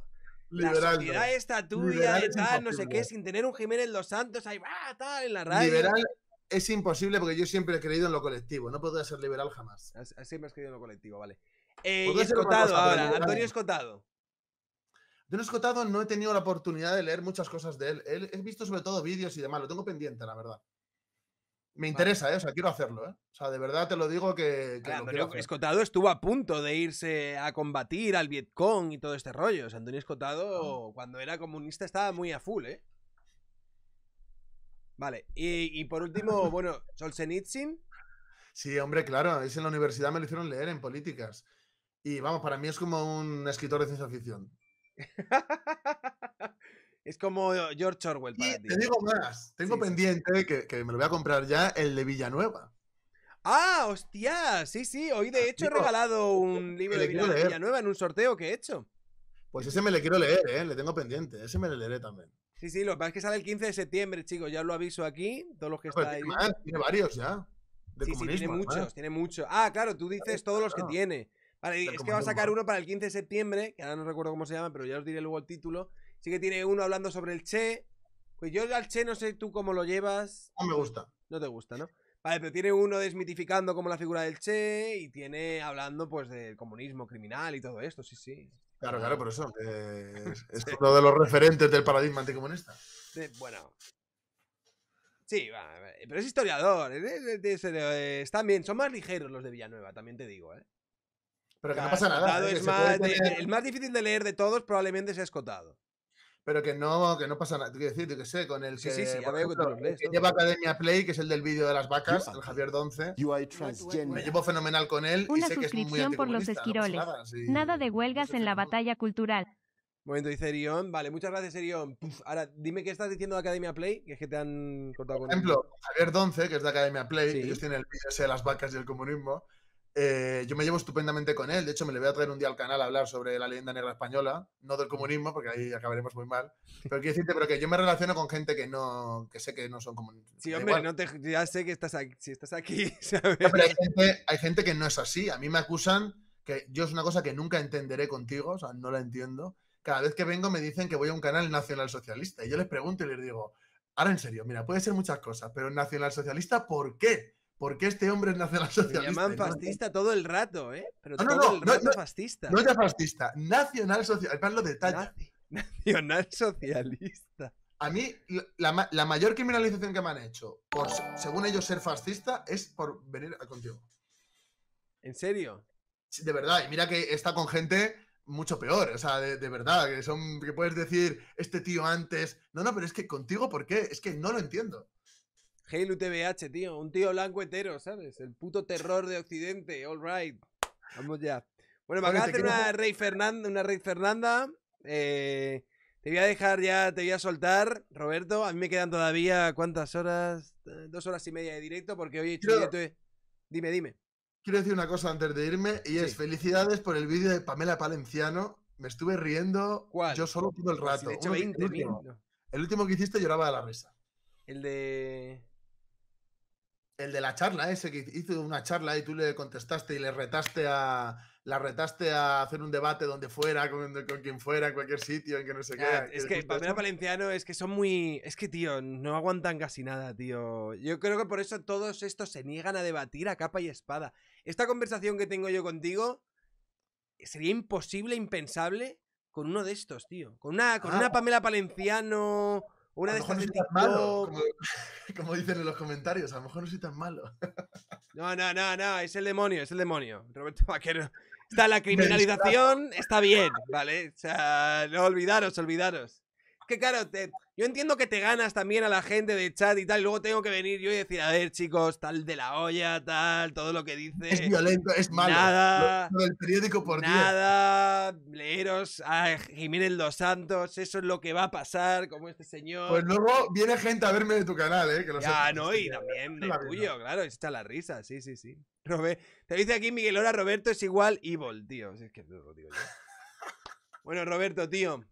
liberal. La esta tuya tal, no sé qué, sin tener un Jiménez Los Santos ahí, va, tal, en la radio. Liberal es imposible porque yo siempre he creído en lo colectivo. No puedo ser liberal jamás. Siempre has creído en lo colectivo, vale. Eh, y Escotado ahora, Antonio Escotado. Antonio Escotado no he tenido la oportunidad de leer muchas cosas de él he visto sobre todo vídeos y demás, lo tengo pendiente, la verdad. Me interesa, ¿eh? o sea, quiero hacerlo, ¿eh? O sea, de verdad te lo digo que. Ah, Escotado estuvo a punto de irse a combatir al Vietcong y todo este rollo. O sea, Antonio ah. Escotado, cuando era comunista, estaba muy a full, ¿eh? Vale, y, por último, bueno, Solzhenitsyn. Sí, hombre, claro, es en la universidad me lo hicieron leer en políticas. Y vamos, para mí es como un escritor de ciencia ficción. Es como George Orwell para ti. Te digo más, tengo pendiente Que, me lo voy a comprar ya, el de Villanueva. Ah, hostia, sí, sí, hoy de hecho he regalado un libro de Villanueva en un sorteo que he hecho. Pues ese me le quiero leer, ¿eh? le tengo pendiente, ese me lo leeré también. Sí, sí, lo que pasa es que sale el 15 de septiembre, chicos, ya lo aviso aquí, todos los que están ahí. tiene varios ya. sí, sí, tiene muchos, tiene muchos. Ah, claro, tú dices todos los que tiene. Vale, es que va a sacar uno para el 15 de septiembre, que ahora no recuerdo cómo se llama, pero ya os diré luego el título, Sí que tiene uno hablando sobre el Che. Pues yo al Che no sé tú cómo lo llevas. No me gusta. No te gusta, ¿no? Vale, pero tiene uno desmitificando como la figura del Che y tiene hablando pues del comunismo criminal y todo esto, sí, sí. Claro, claro, por eso. es uno de los referentes del paradigma anticomunista. Sí, bueno. Sí, va, pero es historiador. están bien, son más ligeros los de Villanueva, también te digo, ¿eh? Pero que no pasa nada. ¿eh? el más difícil de leer de todos probablemente sea Escotado pero que no, que no pasa nada. Quiero decir, que sé, con el sí, sí, lleva Academia Play, que es el del vídeo de las vacas, el Javier Donce. Me llevo fenomenal con él. Una y sé suscripción que es muy por los esquiroles. nada, de huelgas en la batalla cultural. Momento, dice Erion. Vale, muchas gracias, Erion. ahora, dime qué estás diciendo de Academia Play, que es que te han cortado con Por ejemplo, Javier Donce, que es de Academia Play, ellos tienen el vídeo de las vacas y el comunismo. Eh, yo me llevo estupendamente con él. De hecho, me le voy a traer un día al canal a hablar sobre la leyenda negra española, no del comunismo, porque ahí acabaremos muy mal. Pero quiero decirte, pero que yo me relaciono con gente que no, que sé que no son comunistas. Sí, hombre, ya sé que estás aquí, si estás aquí, hay gente, que no es así. A mí me acusan que yo es una cosa que nunca entenderé contigo, o sea, no la entiendo. Cada vez que vengo me dicen que voy a un canal nacionalsocialista y yo les pregunto y les digo, ahora en serio, mira, puede ser muchas cosas, pero nacionalsocialista, ¿por qué? ¿Por qué este hombre es la socialista? Me llaman fascista todo el rato, ¿eh? Pero no, todo el rato fascista. No ya fascista, nacional socialista. Además lo detalla. nacional socialista. A mí, la, mayor criminalización que me han hecho, por según ellos ser fascista, es por venir contigo. ¿En serio? de verdad, y mira que está con gente mucho peor, o sea, de, de, verdad, que son que puedes decir este tío antes. No, no, pero es que contigo, ¿por qué? Es que no lo entiendo. Halo TVH, tío. Un tío blanco hetero, ¿sabes? El puto terror de Occidente. All right. Vamos ya. Bueno, me acaba de una Rey Fernanda. Una Rey Fernanda. Eh, te voy a dejar ya, te voy a soltar, Roberto. A mí me quedan todavía, ¿cuántas horas? Eh, dos horas y media de directo, porque hoy he hecho eh. Dime, dime. Quiero decir una cosa antes de irme, y es felicidades por el vídeo de Pamela Palenciano. Me estuve riendo yo solo todo el rato. el, último, que hiciste lloraba a la mesa. El de el de la charla ese que hizo una charla y tú le contestaste y le retaste a la retaste a hacer un debate donde fuera con, quien fuera en cualquier sitio en que no sé qué es que Pamela Valenciano es que son muy es que tío no aguantan casi nada tío yo creo que por eso todos estos se niegan a debatir a capa y espada esta conversación que tengo yo contigo sería imposible impensable con uno de estos tío con una ah. una Pamela Valenciano una de no soy malo, como, dicen en los comentarios, a lo mejor no soy tan malo. No, no, no, no, es el demonio, es el demonio. Roberto Vaquero. Está la criminalización, está bien, ¿vale? O sea, no olvidaros, olvidaros que claro, yo entiendo que te ganas también a la gente de chat y tal, luego tengo que venir yo y decir, a ver, chicos, tal de la olla, tal, todo lo que dice. Es violento, es malo. Nada. Lo, periódico por Nada. Leeros a Jiménez Los Santos, eso es lo que va a pasar, como este pues señor. Pues luego viene gente a verme de tu canal, ¿eh? Que lo ya, no, y también de tuyo, claro, está la risa, sí, sí, sí. te dice aquí Miguelora, Roberto es igual Evil, tío. Es que tío. Bueno, Roberto, tío,